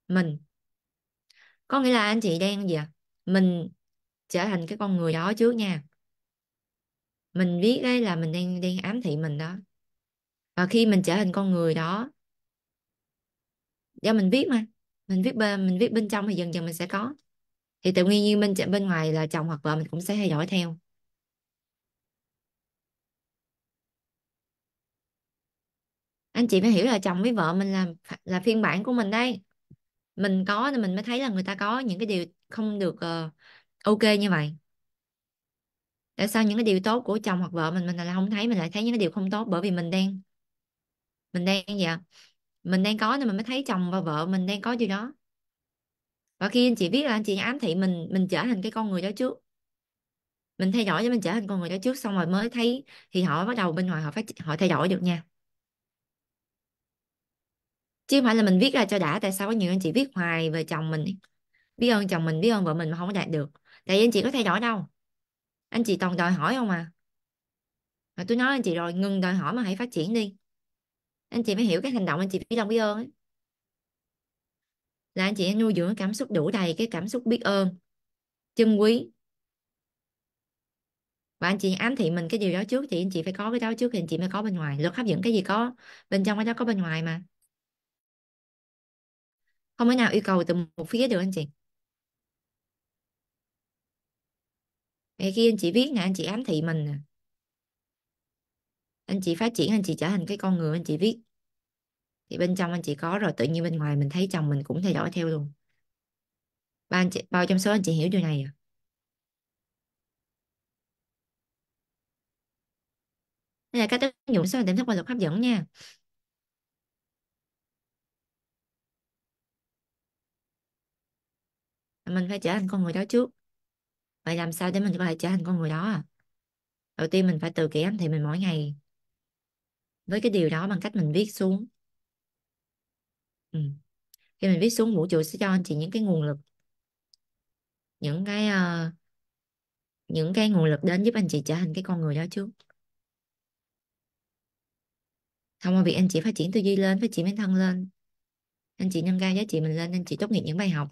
mình có nghĩa là anh chị đang gì à mình trở thành cái con người đó trước nha mình viết đấy là mình đang đang ám thị mình đó và khi mình trở thành con người đó do mình viết mà mình viết bên mình viết bên trong thì dần dần mình sẽ có thì tự nhiên như bên bên ngoài là chồng hoặc vợ mình cũng sẽ thay đổi theo anh chị phải hiểu là chồng với vợ mình là là phiên bản của mình đây mình có thì mình mới thấy là người ta có những cái điều không được uh, ok như vậy tại sao những cái điều tốt của chồng hoặc vợ mình mình lại không thấy mình lại thấy những cái điều không tốt bởi vì mình đang mình đang gì vậy mình đang có nên mình mới thấy chồng và vợ mình đang có điều đó và khi anh chị biết là anh chị ám thị mình mình trở thành cái con người đó trước mình thay đổi cho mình trở thành con người đó trước xong rồi mới thấy thì họ bắt đầu bên ngoài họ phát họ thay đổi được nha chứ không phải là mình viết ra cho đã tại sao có nhiều anh chị viết hoài về chồng mình biết ơn chồng mình biết ơn vợ mình mà không có đạt được tại vì anh chị có thay đổi đâu anh chị toàn đòi hỏi không à mà tôi nói anh chị rồi ngừng đòi hỏi mà hãy phát triển đi anh chị mới hiểu cái hành động anh chị biết lòng biết ơn ấy. là anh chị nuôi dưỡng cảm xúc đủ đầy cái cảm xúc biết ơn chân quý và anh chị ám thị mình cái điều đó trước thì anh chị phải có cái đó trước thì anh chị mới có bên ngoài luật hấp dẫn cái gì có bên trong cái đó có bên ngoài mà không thể nào yêu cầu từ một phía được anh chị ngày kia anh chị viết nè anh chị ám thị mình nè anh chị phát triển anh chị trở thành cái con người anh chị viết thì bên trong anh chị có rồi tự nhiên bên ngoài mình thấy chồng mình cũng thay đổi theo luôn bao anh chị bao trong số anh chị hiểu điều này à? đây là cách ứng dụng số điểm thức và luật hấp dẫn nha mình phải trở thành con người đó trước vậy làm sao để mình có thể trở thành con người đó à đầu tiên mình phải tự kỷ ám thị mình mỗi ngày với cái điều đó bằng cách mình viết xuống ừ. khi mình viết xuống vũ trụ sẽ cho anh chị những cái nguồn lực những cái uh, những cái nguồn lực đến giúp anh chị trở thành cái con người đó trước thông qua việc anh chị phát triển tư duy lên phát triển bản thân lên anh chị nâng cao giá trị mình lên anh chị tốt nghiệp những bài học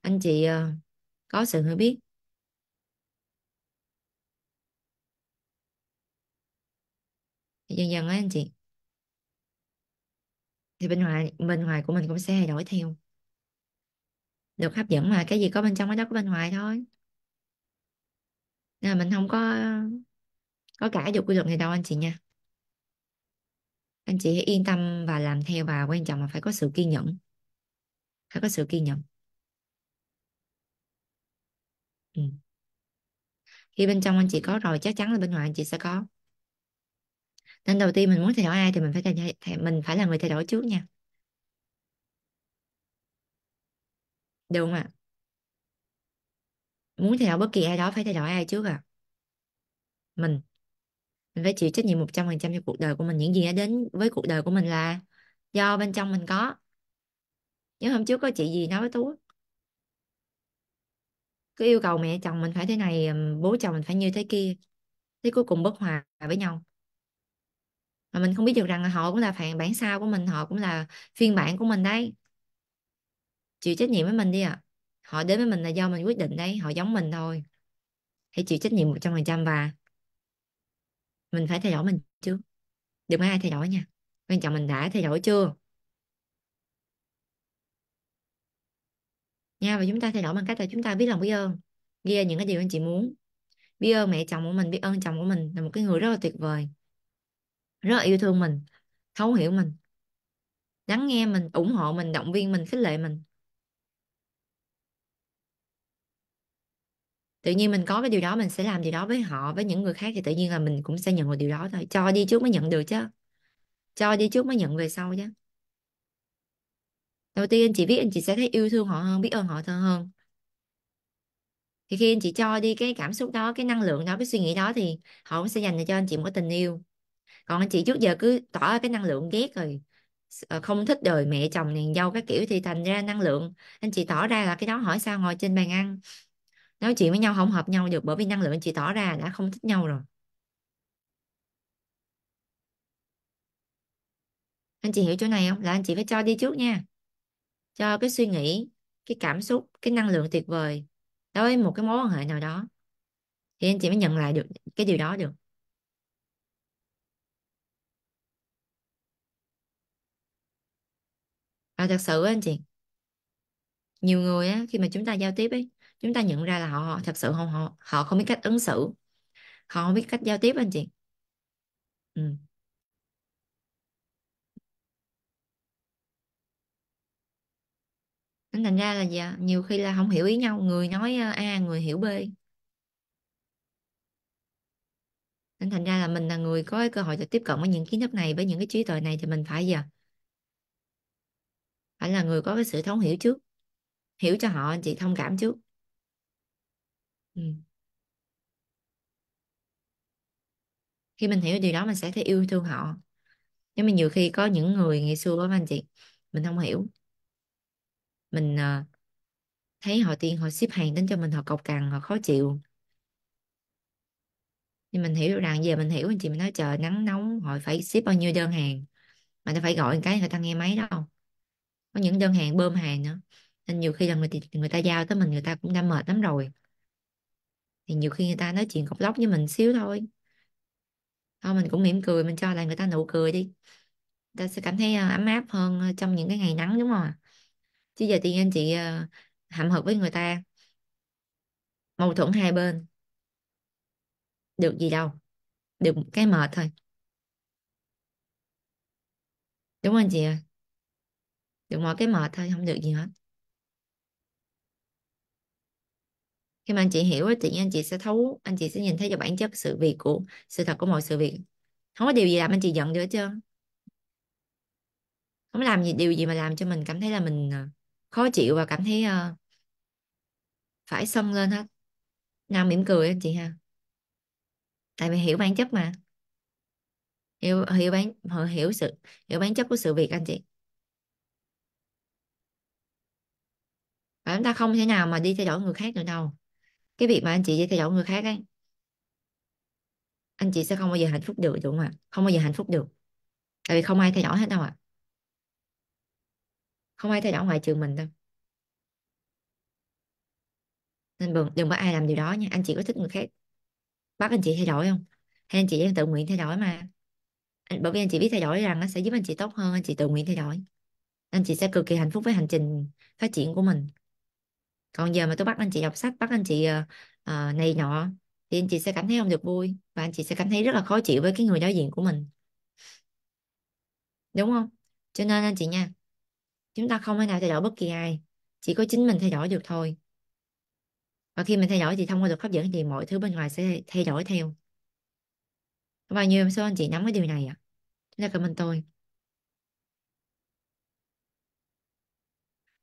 anh chị uh, có sự hiểu biết thì dần dần á anh chị thì bên ngoài bên ngoài của mình cũng sẽ thay đổi theo được hấp dẫn mà cái gì có bên trong cái đó có bên ngoài thôi nên là mình không có có cả dục quy luật này đâu anh chị nha anh chị hãy yên tâm và làm theo và quan trọng là phải có sự kiên nhẫn phải có sự kiên nhẫn ừ. khi bên trong anh chị có rồi chắc chắn là bên ngoài anh chị sẽ có nên đầu tiên mình muốn thay đổi ai thì mình phải thay, mình phải là người thay đổi trước nha đúng không ạ muốn thay đổi bất kỳ ai đó phải thay đổi ai trước à mình mình phải chịu trách nhiệm một trăm phần trăm cho cuộc đời của mình những gì đã đến với cuộc đời của mình là do bên trong mình có nhớ hôm trước có chị gì nói với tú cứ yêu cầu mẹ chồng mình phải thế này bố chồng mình phải như thế kia thế cuối cùng bất hòa với nhau mà mình không biết được rằng là họ cũng là phản bản sao của mình họ cũng là phiên bản của mình đấy chịu trách nhiệm với mình đi ạ à. họ đến với mình là do mình quyết định đấy họ giống mình thôi hãy chịu trách nhiệm một trăm phần trăm và mình phải thay đổi mình chứ đừng có ai thay đổi nha quan trọng mình đã thay đổi chưa nha và chúng ta thay đổi bằng cách là chúng ta biết lòng biết ơn ghi những cái điều anh chị muốn biết ơn mẹ chồng của mình biết ơn chồng của mình là một cái người rất là tuyệt vời rất là yêu thương mình thấu hiểu mình lắng nghe mình ủng hộ mình động viên mình khích lệ mình tự nhiên mình có cái điều đó mình sẽ làm điều đó với họ với những người khác thì tự nhiên là mình cũng sẽ nhận được điều đó thôi cho đi trước mới nhận được chứ cho đi trước mới nhận về sau chứ đầu tiên anh chị biết anh chị sẽ thấy yêu thương họ hơn biết ơn họ hơn hơn thì khi anh chị cho đi cái cảm xúc đó cái năng lượng đó cái suy nghĩ đó thì họ cũng sẽ dành cho anh chị một tình yêu còn anh chị trước giờ cứ tỏ cái năng lượng ghét rồi ờ, không thích đời mẹ chồng nàng dâu các kiểu thì thành ra năng lượng anh chị tỏ ra là cái đó hỏi sao ngồi trên bàn ăn nói chuyện với nhau không hợp nhau được bởi vì năng lượng anh chị tỏ ra đã không thích nhau rồi anh chị hiểu chỗ này không là anh chị phải cho đi trước nha cho cái suy nghĩ cái cảm xúc cái năng lượng tuyệt vời đối với một cái mối quan hệ nào đó thì anh chị mới nhận lại được cái điều đó được và thật sự anh chị nhiều người á, khi mà chúng ta giao tiếp ấy chúng ta nhận ra là họ, họ thật sự họ, họ họ không biết cách ứng xử họ không biết cách giao tiếp anh chị ừ. nên thành ra là gì ạ? Dạ, nhiều khi là không hiểu ý nhau người nói ờ, A người hiểu B nên thành ra là mình là người có cái cơ hội để tiếp cận với những kiến thức này với những cái trí tuệ này thì mình phải gì ạ? Dạ, phải là người có cái sự thấu hiểu trước hiểu cho họ chị thông cảm trước ừ. khi mình hiểu điều đó mình sẽ thấy yêu thương họ nhưng mà nhiều khi có những người ngày xưa đó anh chị mình không hiểu mình à, thấy họ tiên họ ship hàng đến cho mình họ cọc cằn họ khó chịu nhưng mình hiểu rằng giờ mình hiểu anh chị mình nói trời nắng nóng họ phải ship bao nhiêu đơn hàng mà nó phải gọi cái người ta nghe máy đâu có những đơn hàng bơm hàng nữa nên nhiều khi là người, người ta giao tới mình người ta cũng đã mệt lắm rồi thì nhiều khi người ta nói chuyện cọc lóc với mình xíu thôi thôi mình cũng mỉm cười mình cho lại người ta nụ cười đi người ta sẽ cảm thấy ờ, ấm áp hơn ờ, trong những cái ngày nắng đúng không ạ chứ giờ tiền anh chị ờ, hậm hực với người ta mâu thuẫn hai bên được gì đâu được một cái mệt thôi đúng không chị được một cái mệt thôi không được gì hết khi mà anh chị hiểu tự nhiên anh chị sẽ thấu anh chị sẽ nhìn thấy được bản chất sự việc của sự thật của mọi sự việc không có điều gì làm anh chị giận được hết trơn không làm gì điều gì mà làm cho mình cảm thấy là mình ờ, khó chịu và cảm thấy uh, phải xông lên hết nam mỉm cười anh chị ha tại vì hiểu bản chất mà hiểu hiểu bản hiểu sự hiểu bản chất của sự việc anh chị và chúng ta không thể nào mà đi theo dõi người khác được đâu cái việc mà anh chị đi theo dõi người khác ấy anh chị sẽ không bao giờ hạnh phúc được đúng không ạ không bao giờ hạnh phúc được tại vì không ai theo dõi hết đâu ạ không ai theo dõi ngoài trừ mình đâu nên đừng, đừng có ai làm điều đó nha anh chị có thích người khác bắt anh chị thay đổi không hay anh chị đang tự nguyện thay đổi mà bởi vì anh chị biết thay đổi rằng nó sẽ giúp anh chị tốt hơn anh chị tự nguyện thay đổi anh chị sẽ cực kỳ hạnh phúc với hành trình phát triển của mình còn giờ mà tôi bắt anh chị đọc sách bắt anh chị uh, này nọ thì anh chị sẽ cảm thấy không được vui và anh chị sẽ cảm thấy rất là khó chịu với cái người đối diện của mình đúng không cho nên anh chị nha chúng ta không thể nào thay đổi bất kỳ ai chỉ có chính mình thay đổi được thôi và khi mình thay đổi thì thông qua được hấp dẫn thì mọi thứ bên ngoài sẽ thay đổi theo có bao nhiêu số anh chị nắm cái điều này ạ à? chúng ta comment tôi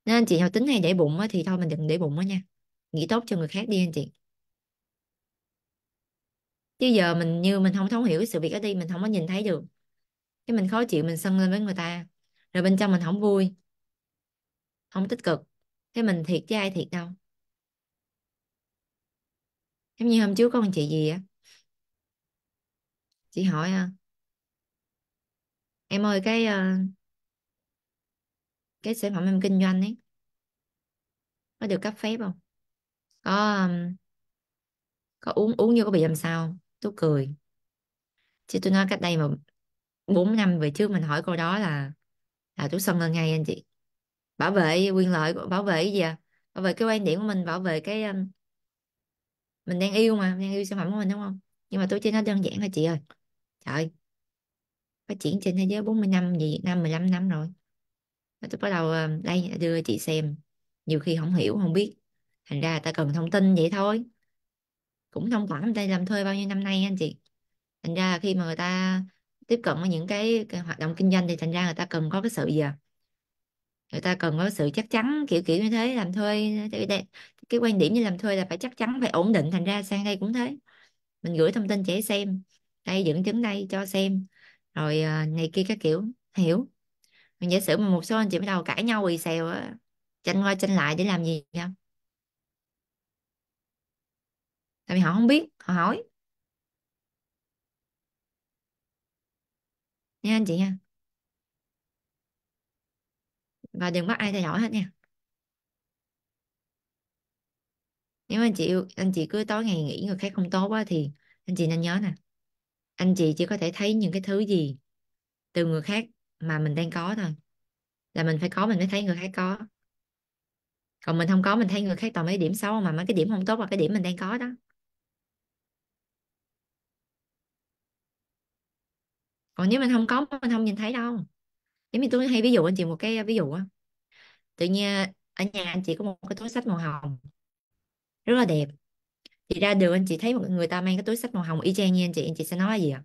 nên anh chị nào tính hay để bụng á, thì thôi mình đừng để bụng á nha nghĩ tốt cho người khác đi anh chị chứ giờ mình như mình không thấu hiểu cái sự việc đó đi mình không có nhìn thấy được cái mình khó chịu mình sân lên với người ta rồi bên trong mình không vui không tích cực thế mình thiệt chứ ai thiệt đâu giống như hôm trước có con chị gì á chị hỏi à, em ơi cái ờ, cái sản phẩm em kinh doanh ấy có được cấp phép không có có uống uống vô có bị làm sao không? tôi cười chứ tôi nói cách đây mà bốn năm về trước mình hỏi câu đó là là tôi xông lên ngay anh chị bảo vệ quyền lợi bảo vệ cái gì à bảo vệ cái quan điểm của mình bảo vệ cái um, mình đang yêu mà đang yêu sản phẩm của mình đúng không nhưng mà tôi chỉ nói đơn giản thôi chị ơi trời phát triển trên thế giới 40 năm gì Việt Nam 15 năm rồi tôi bắt đầu um, đây đưa chị xem nhiều khi không hiểu không biết thành ra ta cần thông tin vậy thôi cũng thông cảm đây làm thuê bao nhiêu năm nay anh chị thành ra khi mà người ta tiếp cận với những cái, cái hoạt động kinh doanh thì thành ra người ta cần có cái sự gì à người ta cần có sự chắc chắn kiểu kiểu như thế làm thuê đây, cái quan điểm như làm thuê là phải chắc chắn phải ổn định thành ra sang đây cũng thế mình gửi thông tin trẻ xem đây dẫn chứng đây cho xem rồi à, này kia các kiểu hiểu mình giả sử mà một số anh chị bắt đầu cãi nhau quỳ xèo á tranh qua tranh lại để làm gì không tại vì họ không biết họ hỏi nha anh chị nha và đừng bắt ai theo dõi hết nha nếu anh chị anh chị cứ tối ngày nghĩ người khác không tốt quá thì anh chị nên nhớ nè anh chị chỉ có thể thấy những cái thứ gì từ người khác mà mình đang có thôi là mình phải có mình mới thấy người khác có còn mình không có mình thấy người khác toàn mấy điểm xấu mà mấy cái điểm không tốt là cái điểm mình đang có đó còn nếu mình không có mình không nhìn thấy đâu giống như tôi hay ví dụ anh chị một cái ví dụ á tự nhiên ở nhà anh chị có một cái túi sách màu hồng rất là đẹp thì ra đường anh chị thấy một người ta mang cái túi sách màu hồng y chang như anh chị anh chị sẽ nói là gì ạ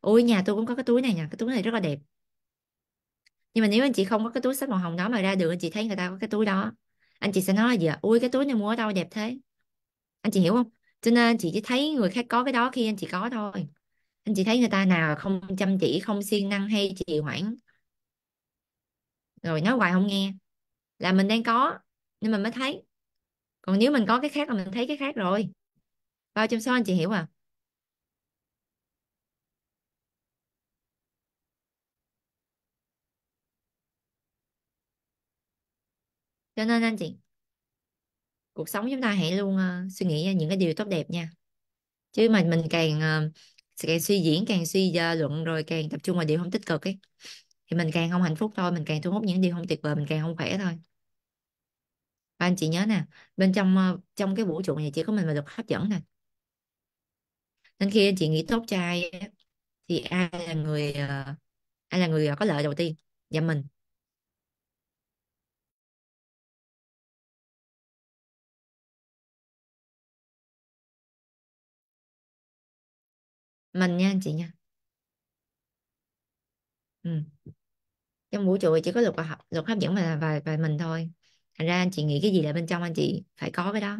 ôi nhà tôi cũng có cái túi này nha, cái túi này rất là đẹp nhưng mà nếu anh chị không có cái túi sách màu hồng đó mà ra đường anh chị thấy người ta có cái túi đó anh chị sẽ nói là gì ạ Ôi cái túi này mua ở đâu đẹp thế anh chị hiểu không cho nên anh chị chỉ thấy người khác có cái đó khi anh chị có thôi anh chị thấy người ta nào không chăm chỉ không siêng năng hay trì hoãn rồi nói hoài không nghe là mình đang có nhưng mình mới thấy còn nếu mình có cái khác là mình thấy cái khác rồi bao trong số anh chị hiểu à cho nên anh chị cuộc sống chúng ta hãy luôn uh, suy nghĩ những cái điều tốt đẹp nha chứ mà mình càng uh, càng suy diễn càng suy uh, luận rồi càng tập trung vào điều không tích cực ấy thì mình càng không hạnh phúc thôi mình càng thu hút những điều không tuyệt vời mình càng không khỏe thôi và anh chị nhớ nè bên trong ờ, trong cái vũ trụ này chỉ có mình mà được hấp dẫn nè nên khi anh chị nghĩ tốt trai thì ai là người ờ, ai là người ờ, có lợi đầu tiên dạ mình mình nha anh chị nha ừ trong vũ trụ chỉ có luật hấp luật hấp dẫn mà và và mình thôi thành ra anh chị nghĩ cái gì là bên trong anh chị phải có cái đó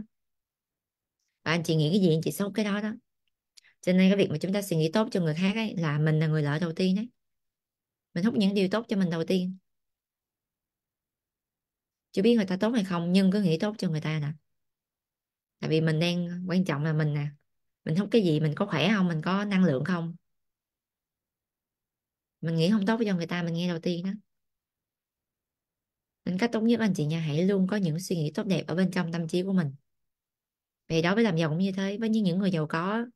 và anh chị nghĩ cái gì anh chị sống cái đó đó cho nên cái việc mà chúng ta suy nghĩ tốt cho người khác ấy là mình là người lợi đầu tiên đấy mình hút những điều tốt cho mình đầu tiên chưa biết người ta tốt hay không nhưng cứ nghĩ tốt cho người ta nè tại vì mình đang quan trọng là mình nè mình hút cái gì mình có khỏe không mình có năng lượng không mình nghĩ không tốt cho người ta mình nghe đầu tiên đó nên cách tốt nhất anh chị nha hãy luôn có những suy nghĩ tốt đẹp ở bên trong tâm trí của mình vì đó với làm giàu cũng như thế với những người giàu có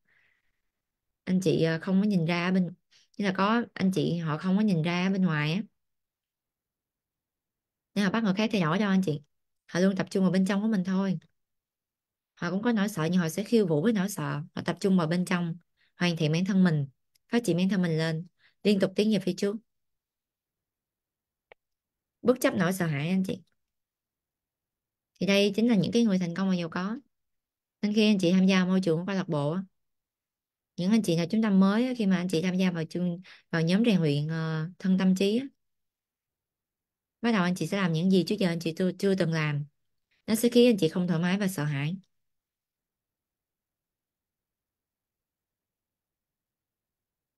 anh chị ờ, không có nhìn ra bên như là có anh chị họ không có nhìn ra bên ngoài á nên họ bắt người khác theo dõi cho anh chị họ luôn tập trung vào bên trong của mình thôi họ cũng có nỗi sợ nhưng họ sẽ khiêu vũ với nỗi sợ họ tập trung vào bên trong hoàn thiện bản thân mình phát triển bản thân mình lên liên tục tiến về phía trước bất chấp nỗi sợ hãi anh chị thì đây chính là những cái người thành công mà giàu có nên khi anh chị tham gia môi trường của câu lạc bộ những anh chị nào chúng ta mới khi mà anh chị tham gia vào chương vào nhóm rèn luyện ờ, thân tâm trí bắt đầu anh chị sẽ làm những gì trước giờ anh chị chưa, chưa từng làm nó sẽ khiến anh chị không thoải mái và sợ hãi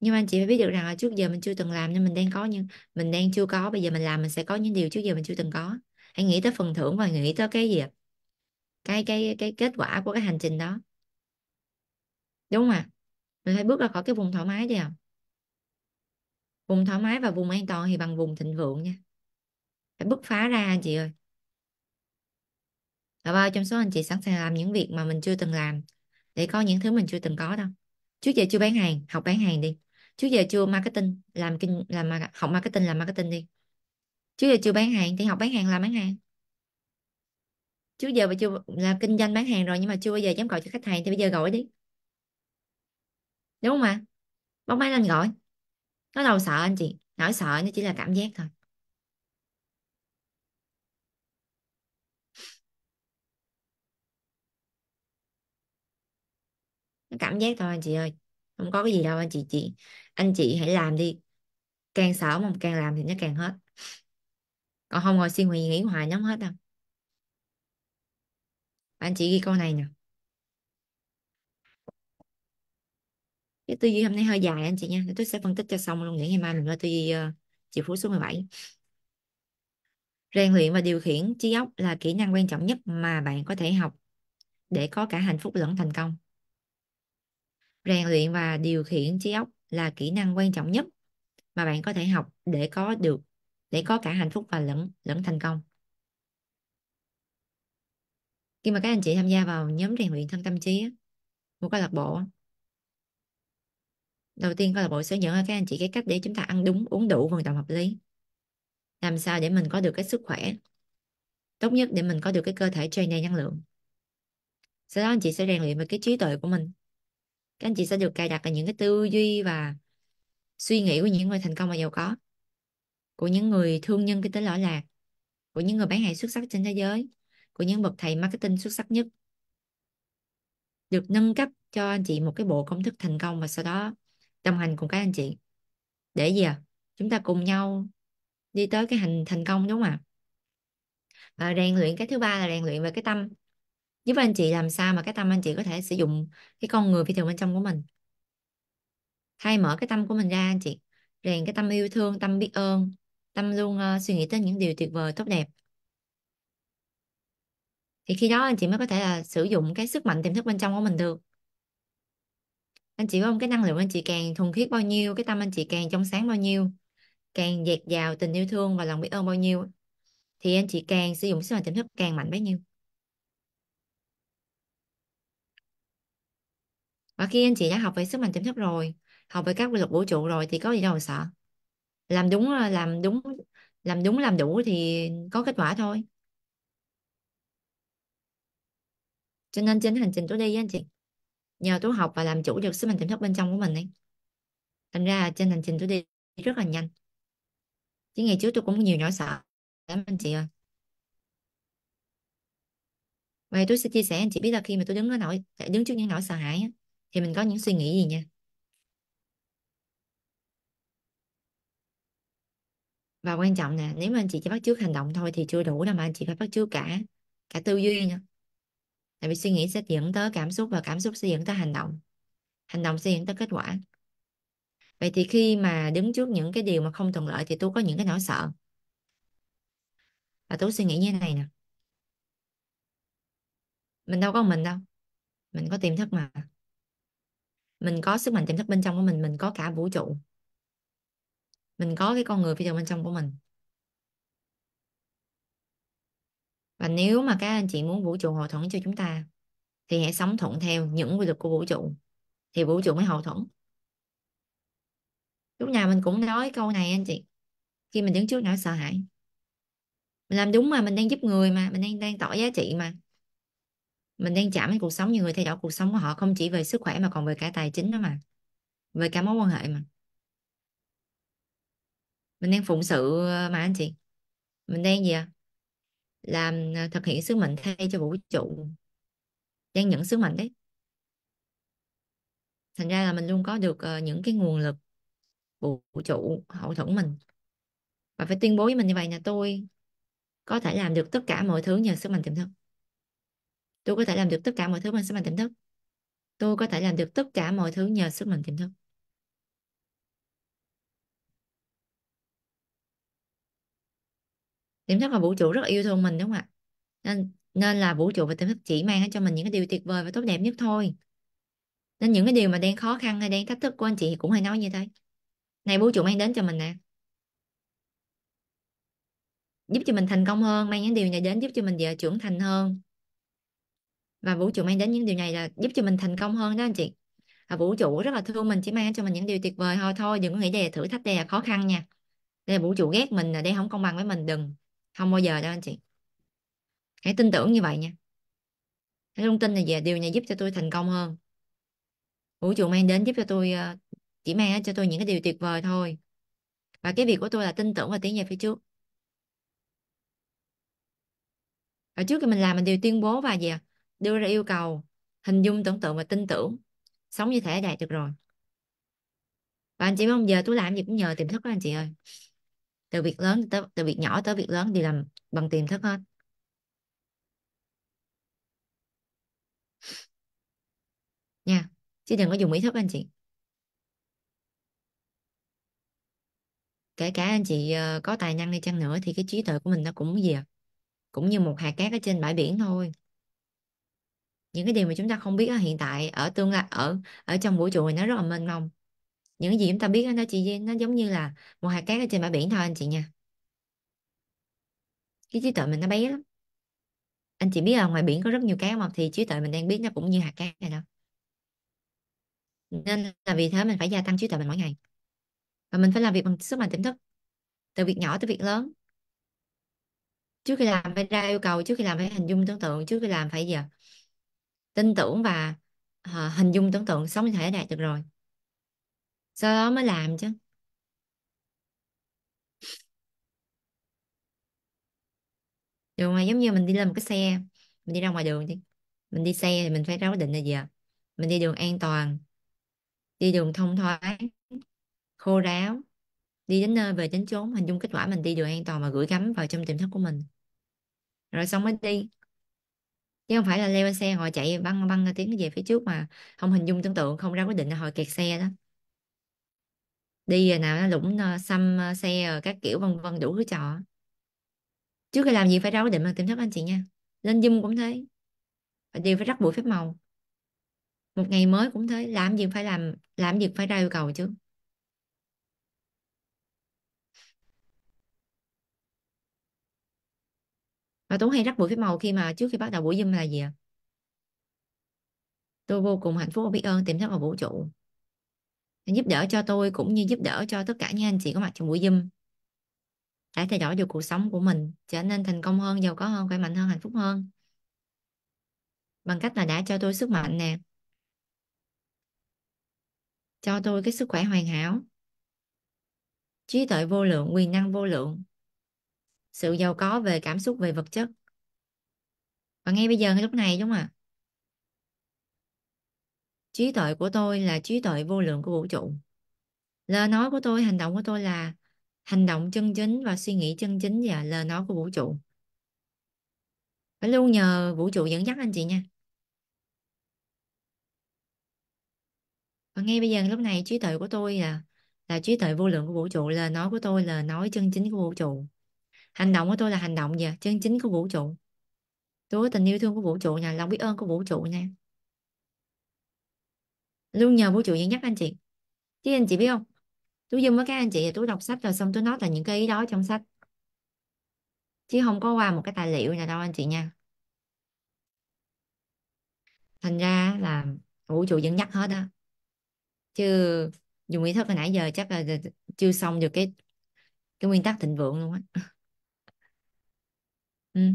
nhưng anh chị phải biết được rằng là trước giờ mình chưa từng làm nên mình đang có nhưng mình đang chưa có bây giờ mình làm mình sẽ có những điều trước giờ mình chưa từng có hãy nghĩ tới phần thưởng và nghĩ tới cái gì cái cái cái kết quả của cái hành trình đó đúng không ạ mình phải bước ra khỏi cái vùng thoải mái đi không vùng thoải mái và vùng an toàn thì bằng vùng thịnh vượng nha phải bứt phá ra anh chị ơi và bao trong số anh chị sẵn sàng làm những việc mà mình chưa từng làm để có những thứ mình chưa từng có đâu trước giờ chưa bán hàng học bán hàng đi trước giờ chưa marketing làm kinh làm học marketing làm marketing đi trước giờ chưa bán hàng thì học bán hàng làm bán hàng trước giờ mà chưa là kinh doanh bán hàng rồi nhưng mà chưa bao giờ dám gọi cho khách hàng thì bây giờ gọi đi đúng không ạ à? máy lên gọi nó đâu sợ anh chị nói sợ nó chỉ là cảm giác thôi nó cảm giác thôi anh chị ơi không có cái gì đâu anh chị chị anh chị hãy làm đi càng sợ mà càng làm thì nó càng hết còn không ngồi suy nghĩ nghĩ hoài nhắm hết đâu anh chị ghi câu này nè cái tư duy hôm nay hơi dài anh chị nha tôi sẽ phân tích cho xong luôn để ngày mai mình coi tư duy uh, ờ, chịu phú số 17 rèn luyện và điều khiển trí óc là kỹ năng quan trọng nhất mà bạn có thể học để có cả hạnh phúc lẫn thành công rèn luyện và điều khiển trí óc là kỹ năng quan trọng nhất mà bạn có thể học để có được để có cả hạnh phúc và lẫn lẫn thành công khi mà các anh chị tham gia vào nhóm rèn luyện thân tâm trí một câu lạc bộ đầu tiên câu lạc bộ sẽ dẫn các anh chị cái cách để chúng ta ăn đúng uống đủ vận động hợp lý làm sao để mình có được cái sức khỏe tốt nhất để mình có được cái cơ thể tràn đầy năng lượng sau đó anh chị sẽ rèn luyện về cái trí tuệ của mình các anh chị sẽ được cài đặt là những cái tư duy và suy nghĩ của những người thành công và giàu có của những người thương nhân kinh tế lõi lạc của những người bán hàng xuất sắc trên thế giới của những bậc thầy marketing xuất sắc nhất được nâng cấp cho anh chị một cái bộ công thức thành công và sau đó đồng hành cùng các anh chị để gì à chúng ta cùng nhau đi tới cái hành thành công đúng không ạ à, rèn luyện cái thứ ba là rèn luyện về cái tâm giúp anh chị làm sao mà cái tâm anh chị có thể sử dụng cái con người phi thường bên trong của mình thay mở cái tâm của mình ra anh chị rèn cái tâm yêu thương tâm biết ơn tâm luôn uh, suy nghĩ tới những điều tuyệt vời tốt đẹp thì khi đó anh chị mới có thể là sử dụng cái sức mạnh tiềm thức bên trong của mình được anh chị có không cái năng lượng anh chị càng thuần khiết bao nhiêu cái tâm anh chị càng trong sáng bao nhiêu càng dệt dào tình yêu thương và lòng biết ơn bao nhiêu thì anh chị càng sử dụng sức mạnh tiềm thức càng mạnh bấy nhiêu và khi anh chị đã học về sức mạnh tiềm thức rồi học về các quy luật vũ trụ rồi thì có gì đâu mà sợ làm đúng ờ, làm đúng làm đúng làm đủ thì có kết quả thôi cho nên trên hành trình tôi đi với anh chị nhờ tôi học và làm chủ được sức mạnh tiềm thức bên trong của mình ấy thành ra trên hành trình tôi đi rất là nhanh chứ ngày trước tôi cũng nhiều nỗi sợ lắm anh chị ơi vậy tôi sẽ chia sẻ anh chị biết là khi mà tôi đứng ở nỗi đứng trước những nỗi sợ hãi thì mình có những suy nghĩ gì nha và quan trọng nè nếu mà anh chị chỉ bắt chước hành động thôi thì chưa đủ đâu mà anh chị phải bắt chước cả cả tư duy nha tại vì suy nghĩ sẽ dẫn tới cảm xúc và cảm xúc sẽ dẫn tới hành động hành động sẽ dẫn tới kết quả vậy thì khi mà đứng trước những cái điều mà không thuận lợi thì tôi có những cái nỗi sợ và tôi suy nghĩ như thế này nè mình đâu có mình đâu mình có tiềm thức mà mình có sức mạnh tiềm thức bên trong của mình mình có cả vũ trụ mình có cái con người phi thường bên trong của mình và nếu mà các anh chị muốn vũ trụ hậu thuẫn cho chúng ta thì hãy sống thuận theo những quy luật của vũ trụ thì vũ trụ mới hậu thuẫn lúc nào mình cũng nói câu này anh chị khi mình đứng trước nỗi sợ hãi mình làm đúng mà mình đang giúp người mà mình đang đang tỏ giá trị mà mình đang chạm đến cuộc sống như người theo dõi cuộc sống của họ không chỉ về sức khỏe mà còn về cả tài chính đó mà về cả mối quan hệ mà mình đang phụng sự ờ, mà anh chị mình đang gì à làm ờ, thực hiện sứ mệnh thay cho vũ trụ đang nhận sứ mệnh đấy thành ra là mình luôn có được ờ, những cái nguồn lực vũ trụ hậu thuẫn mình và phải tuyên bố với mình như vậy là tôi có thể làm được tất cả mọi thứ nhờ sức mạnh tiềm thức tôi có thể làm được tất cả mọi thứ bằng sức mạnh tiềm thức tôi có thể làm được tất cả mọi thứ nhờ sức mạnh tiềm thức tiềm thức và vũ trụ rất là yêu thương mình đúng không ạ nên nên là vũ trụ và tiềm thức chỉ mang cho mình những cái điều tuyệt vời và tốt đẹp nhất thôi nên những cái điều mà đang khó khăn hay đang thách thức của anh chị cũng hay nói như thế này vũ trụ mang đến cho mình nè giúp cho mình thành công hơn mang những điều này đến giúp cho mình dễ trưởng thành hơn và vũ trụ mang đến những điều này là giúp cho mình thành công hơn đó anh chị à, vũ trụ rất là thương mình chỉ mang cho mình những điều tuyệt vời thôi thôi đừng có nghĩ đây là thử thách đây là khó khăn nha đây là vũ trụ ghét mình là đây không công bằng với mình đừng không bao giờ đâu anh chị hãy tin tưởng như vậy nha hãy luôn tin là về điều này giúp cho tôi thành công hơn vũ trụ mang đến giúp cho tôi ờ, chỉ mang cho tôi những cái điều tuyệt vời thôi và cái việc của tôi là tin tưởng và tiến về phía trước và trước khi mình làm mình đều tuyên bố và gì à? đưa ra yêu cầu hình dung tưởng tượng và tin tưởng sống như thể đạt được rồi và anh chị biết không giờ tôi làm gì cũng nhờ tiềm thức đó anh chị ơi từ việc lớn tới từ việc nhỏ tới việc lớn thì làm bằng tiềm thức hết nha yeah. chứ đừng có dùng ý thức anh chị kể cả anh chị ờ, có tài năng đi chăng nữa thì cái trí tuệ của mình nó cũng gì à cũng như một hạt cát ở trên bãi biển thôi những cái điều mà chúng ta không biết ở hiện tại ở tương lai ở ở trong vũ trụ này nó rất là mênh mông những cái gì chúng ta biết nó chỉ nó giống như là một hạt cát ở trên bãi biển thôi anh chị nha cái trí tuệ mình nó bé lắm anh chị biết là ngoài biển có rất nhiều cát mà thì trí tuệ mình đang biết nó cũng như hạt cát này đó nên là vì thế mình phải gia tăng trí tuệ mình mỗi ngày và mình phải làm việc bằng sức mạnh tiềm thức từ việc nhỏ tới việc lớn trước khi làm phải ra yêu cầu trước khi làm phải hình dung tưởng tượng trước khi làm phải gì tin tưởng và à, hình dung tưởng tượng sống như thể đạt được rồi sau đó mới làm chứ đường mà giống như mình đi lên một cái xe mình đi ra ngoài đường đi mình đi xe thì mình phải ra quyết định là gì ạ mình đi đường an toàn đi đường thông thoáng khô ráo đi đến nơi về đến chốn hình dung kết quả mình đi đường an toàn mà gửi gắm vào trong tiềm thức của mình rồi xong mới đi chứ không phải là leo lên xe ngồi chạy băng băng tiến về phía trước mà không hình dung tưởng tượng không ra quyết định là họ kẹt xe đó đi rồi nào nó lũng ờ, xăm ờ, xe các kiểu vân vân đủ thứ trò trước khi làm gì phải ra quyết định bằng tiềm thức anh chị nha lên zoom cũng thế đều phải rắc bụi phép màu một ngày mới cũng thế làm gì phải làm làm việc phải ra yêu cầu chứ và Tú hay rắc bụi phép màu khi mà trước khi bắt đầu buổi Zoom là gì ạ? Tôi vô cùng hạnh phúc và biết ơn tìm thấy vào vũ trụ giúp đỡ cho tôi cũng như giúp đỡ cho tất cả những anh chị có mặt trong buổi Zoom để thay đổi được cuộc sống của mình trở nên thành công hơn giàu có hơn khỏe mạnh hơn hạnh phúc hơn bằng cách là đã cho tôi sức mạnh nè cho tôi cái sức khỏe hoàn hảo trí tuệ vô lượng quyền năng vô lượng sự giàu có về cảm xúc về vật chất và ngay bây giờ ngay lúc này đúng không ạ trí tuệ của tôi là trí tuệ vô lượng của vũ trụ lời nói của tôi hành động của tôi là hành động chân chính và suy nghĩ chân chính và lời nói của vũ trụ phải luôn nhờ vũ trụ dẫn dắt anh chị nha và ngay bây giờ lúc này trí tuệ của tôi là là trí tuệ vô lượng của vũ trụ lời nói của tôi là nói chân chính của vũ trụ hành động của tôi là hành động gì chân chính của vũ trụ tôi có tình yêu thương của vũ trụ nè lòng biết ơn của vũ trụ nè luôn nhờ vũ trụ dẫn dắt anh chị chứ anh chị biết không tôi dùng với các anh chị tôi đọc sách rồi xong tôi nói là những cái ý đó trong sách chứ không có qua một cái tài liệu nào đâu anh chị nha thành ra là vũ trụ dẫn dắt hết đó chứ dùng ý thức hồi nãy giờ chắc là chưa xong được cái cái nguyên tắc thịnh vượng luôn á ừ.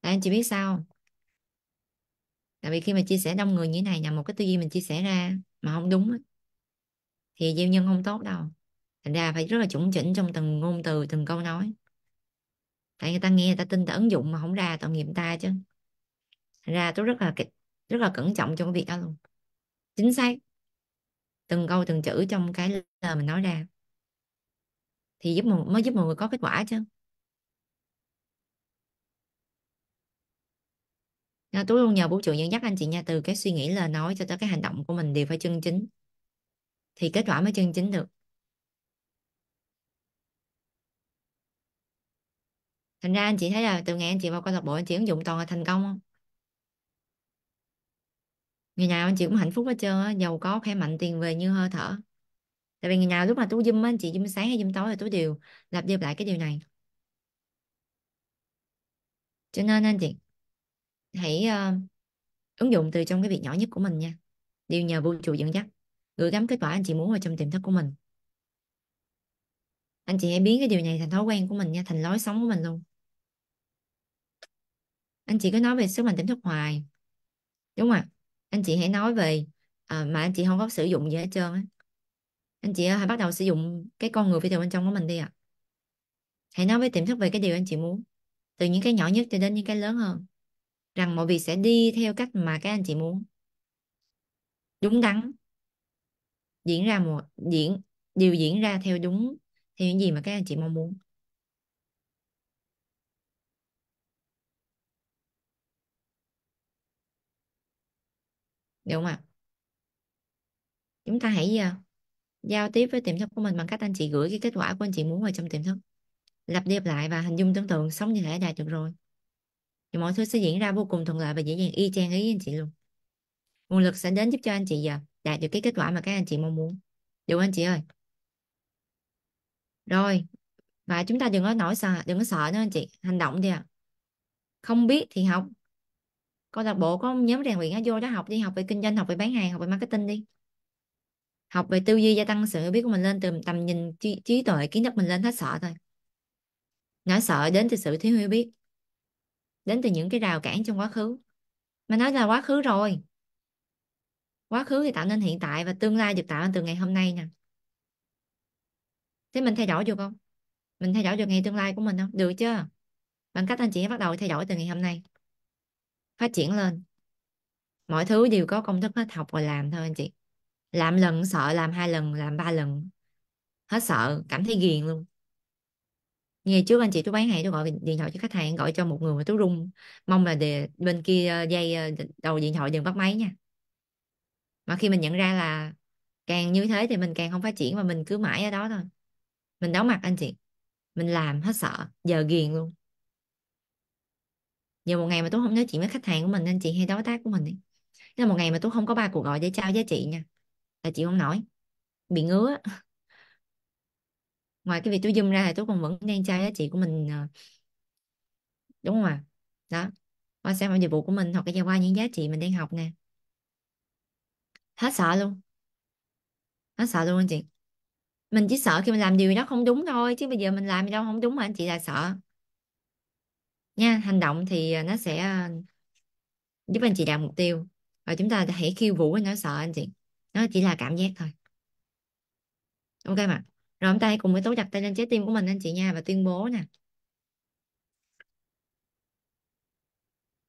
anh chị biết sao Tại vì khi mà chia sẻ đông người như thế này nhằm một cái tư duy mình chia sẻ ra mà không đúng á, thì giao nhân không tốt đâu. Thành ra phải rất là chuẩn chỉnh trong từng ngôn từ, từng câu nói. Tại người ta nghe, người ta tin, ta ứng dụng mà không ra tội nghiệp ta chứ. Thành ra tôi rất là rất là cẩn trọng trong cái việc đó luôn. Chính xác. Từng câu, từng chữ trong cái lời mình nói ra thì giúp mọi, mới giúp mọi người có kết quả chứ Nên Tú luôn nhờ vũ trụ dẫn dắt anh chị nha từ cái suy nghĩ lời nói cho tới cái hành động của mình đều phải chân chính thì kết quả mới chân chính được thành ra anh chị thấy là từ ngày anh chị vào câu lạc bộ anh chị ứng dụng toàn là thành công không ngày nào anh chị cũng hạnh phúc hết trơn á giàu có khỏe mạnh tiền về như hơi thở tại vì ngày nào lúc mà tôi zoom á chị zoom sáng hay zoom tối thì tôi đều lặp đi lặp lại cái điều này cho nên anh chị hãy uh, ứng dụng từ trong cái việc nhỏ nhất của mình nha đều nhờ vũ trụ dẫn dắt gửi gắm kết quả anh chị muốn vào trong tiềm thức của mình anh chị hãy biến cái điều này thành thói quen của mình nha thành lối sống của mình luôn anh chị cứ nói về sức mạnh tiềm thức hoài đúng không ạ anh chị hãy nói về à, mà anh chị không có sử dụng gì hết trơn á anh chị hãy bắt đầu sử dụng cái con người phía thường bên trong của mình đi ạ à. hãy nói với tiềm thức về cái điều anh chị muốn từ những cái nhỏ nhất cho đến những cái lớn hơn rằng mọi việc sẽ đi theo cách mà các anh chị muốn đúng đắn diễn ra một diễn điều diễn ra theo đúng theo những gì mà các anh chị mong muốn đúng không ạ chúng ta hãy ờ, giao tiếp với tiềm thức của mình bằng cách anh chị gửi cái kết quả của anh chị muốn vào trong tiềm thức lặp đi lặp lại và hình dung tưởng tượng sống như thể đạt được rồi thì mọi thứ sẽ diễn ra vô cùng thuận lợi và dễ dàng y chang ý anh chị luôn nguồn lực sẽ đến giúp cho anh chị giờ à, đạt được cái kết quả mà các anh chị mong muốn được anh chị ơi rồi và chúng ta đừng có nổi sợ đừng có sợ nữa anh chị hành động đi ạ à. không biết thì học câu lạc bộ có nhóm rèn luyện vô đó học đi học về kinh doanh học về bán hàng học về marketing đi học về tư duy gia tăng sự hiểu biết của mình lên từ tầm nhìn trí, trí tuệ kiến thức mình lên hết sợ thôi nỗi sợ đến từ sự thiếu hiểu biết đến từ những cái rào cản trong quá khứ mà nói là quá khứ rồi quá khứ thì tạo nên hiện tại và tương lai được tạo nên từ ngày hôm nay nè thế mình thay đổi được không mình thay đổi được ngày tương lai của mình không được chưa bằng cách anh chị bắt đầu thay đổi từ ngày hôm nay phát triển lên mọi thứ đều có công thức hết học và làm thôi anh chị làm lần sợ làm hai lần làm ba lần hết sợ cảm thấy ghiền luôn ngày trước anh chị tôi bán hàng tôi gọi điện thoại cho khách hàng gọi cho một người mà tôi rung mong là để bên kia ờ, dây ờ, đầu điện thoại đừng bắt máy nha mà khi mình nhận ra là càng như thế thì mình càng không phát triển mà mình cứ mãi ở đó thôi mình đóng mặt anh chị mình làm hết sợ giờ ghiền luôn giờ một ngày mà tôi không nói chuyện với khách hàng của mình anh chị hay đối tác của mình đi là một ngày mà tôi không có ba cuộc gọi để trao giá trị nha là chịu không nổi bị ngứa ngoài cái việc tôi zoom ra thì tôi còn vẫn đang trai giá trị của mình ờ, đúng không ạ à? đó qua xem mọi dịch vụ của mình hoặc cái qua những giá trị mình đang học nè hết sợ luôn hết sợ luôn anh chị mình chỉ sợ khi mình làm điều đó không đúng thôi chứ bây giờ mình làm gì đâu không đúng mà anh chị là sợ nha hành động thì ờ, nó sẽ ờ, giúp anh chị đạt mục tiêu và chúng ta hãy khiêu vũ với nỗi sợ anh chị nó chỉ là cảm giác thôi ok mà rồi ông ta cùng với tố chặt tay lên trái tim của mình anh chị nha và tuyên bố nè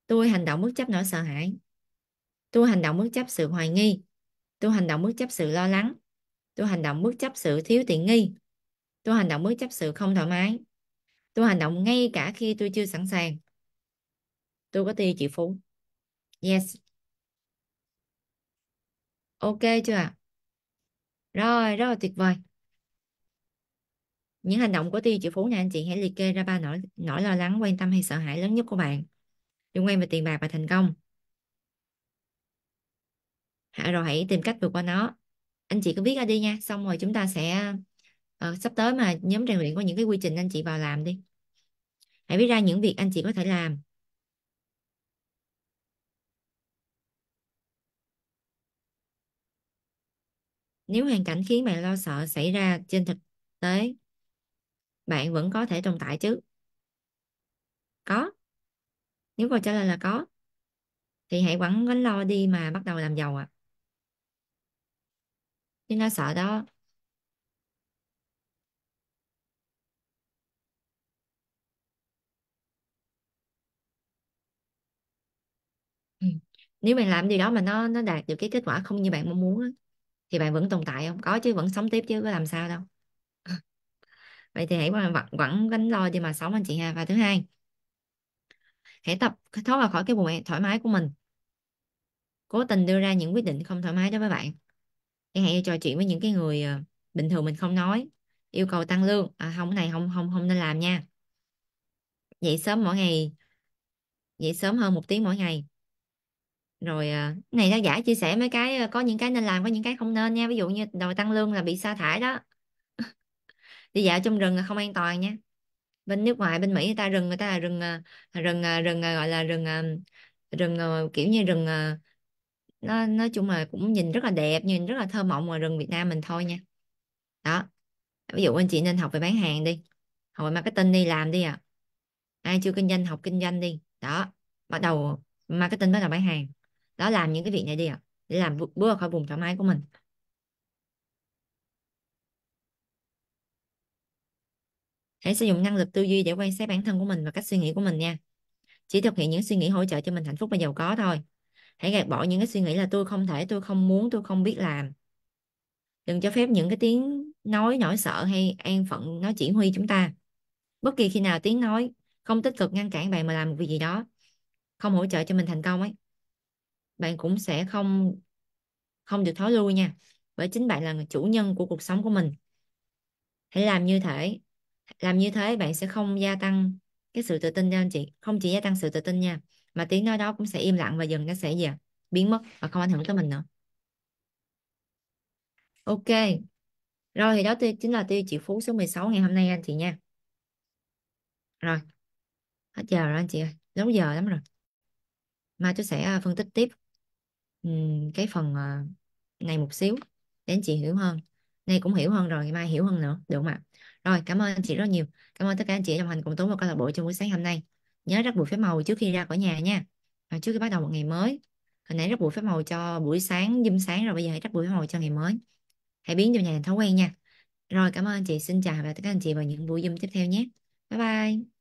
tôi hành động bất chấp nỗi sợ hãi tôi hành động bất chấp sự hoài nghi tôi hành động bất chấp sự lo lắng tôi hành động bất chấp sự thiếu tiện nghi tôi hành động bất chấp sự không thoải mái tôi hành động ngay cả khi tôi chưa sẵn sàng tôi có tia chị phú yes Ok chưa ạ? Rồi, rất là tuyệt vời. Những hành động của tiêu triệu phú này anh chị hãy liệt kê ra ba nỗi nỗi lo lắng, quan tâm hay sợ hãi lớn nhất của bạn liên quan về tiền bạc và thành công. Hả, rồi hãy tìm cách vượt qua nó. Anh chị cứ viết ra đi nha, xong rồi chúng ta sẽ ờ, sắp tới mà nhóm rèn luyện có những cái quy trình anh chị vào làm đi. Hãy viết ra những việc anh chị có thể làm Nếu hoàn cảnh khiến bạn lo sợ xảy ra trên thực tế, bạn vẫn có thể tồn tại chứ? Có. Nếu câu trả lời là có, thì hãy quẳng gánh lo đi mà bắt đầu làm giàu À. Nhưng nó sợ đó ừ, nếu bạn làm điều đó mà nó nó đạt được cái kết quả không như bạn mong muốn thì bạn vẫn tồn tại không có chứ vẫn sống tiếp chứ có làm sao đâu vậy thì hãy vẫn vẫn gánh lo để mà sống anh chị ha và thứ hai hãy tập thoát ra khỏi cái vùng thoải mái của mình cố tình đưa ra những quyết định không thoải mái đối với bạn chẳng hạn trò chuyện với những cái người ờ, bình thường mình không nói yêu cầu tăng lương à, không cái này không không không nên làm nha dậy sớm mỗi ngày dậy sớm hơn một tiếng mỗi ngày rồi à, này tác giả chia sẻ mấy cái ờ, có những cái nên làm có những cái không nên nha ví dụ như đòi tăng lương là bị sa thải đó đi dạo trong rừng là không an toàn nha bên nước ngoài bên Mỹ người ta rừng người ta là rừng à, rừng à, rừng gọi là rừng rừng kiểu như rừng nó nói chung là cũng nhìn rất là đẹp nhìn rất là thơ mộng mà rừng Việt Nam mình thôi nha đó ví dụ anh chị nên học về bán hàng đi học về marketing đi làm đi à ai chưa kinh doanh học kinh doanh đi đó bắt đầu marketing bắt đầu bán hàng đó làm những cái việc này đi ạ để làm bước ra khỏi vùng thoải mái của mình hãy sử dụng năng lực tư duy để quan sát bản thân của mình và cách suy nghĩ của mình nha chỉ thực hiện những suy nghĩ hỗ trợ cho mình hạnh phúc và giàu có thôi hãy gạt bỏ những cái suy nghĩ là tôi không thể tôi không muốn tôi không biết làm đừng cho phép những cái tiếng nói nỗi sợ hay an phận nó chỉ huy chúng ta bất kỳ khi nào tiếng nói không tích cực ngăn cản bạn mà làm một việc gì đó không hỗ trợ cho mình thành công ấy bạn cũng sẽ không không được thói lui nha bởi chính bạn là người chủ nhân của cuộc sống của mình hãy làm như thế làm như thế bạn sẽ không gia tăng cái sự tự tin cho anh chị không chỉ gia tăng sự tự tin nha mà tiếng nói đó cũng sẽ im lặng và dần nó sẽ gì biến mất và không ảnh hưởng tới mình nữa ok rồi thì đó chính là tiêu chị phú số 16 ngày hôm nay anh chị nha rồi hết giờ rồi anh chị ơi đúng giờ lắm rồi mai tôi sẽ à, phân tích tiếp um, cái phần uh, này một xíu để anh chị hiểu hơn nay cũng hiểu hơn rồi ngày mai hiểu hơn nữa được không ạ rồi cảm ơn anh chị rất nhiều cảm ơn tất cả anh chị đồng hành cùng tốn một câu lạc bộ trong buổi sáng hôm nay nhớ rắc bụi phép màu trước khi ra khỏi nhà nha rồi trước khi bắt đầu một ngày mới hồi nãy rắc bụi phép màu cho buổi sáng dâm sáng rồi bây giờ hãy rắc bụi phép màu cho ngày mới hãy biến điều nhà thành thói quen nha rồi cảm ơn anh chị xin chào và tất cả anh chị vào những buổi dâm tiếp theo nhé bye bye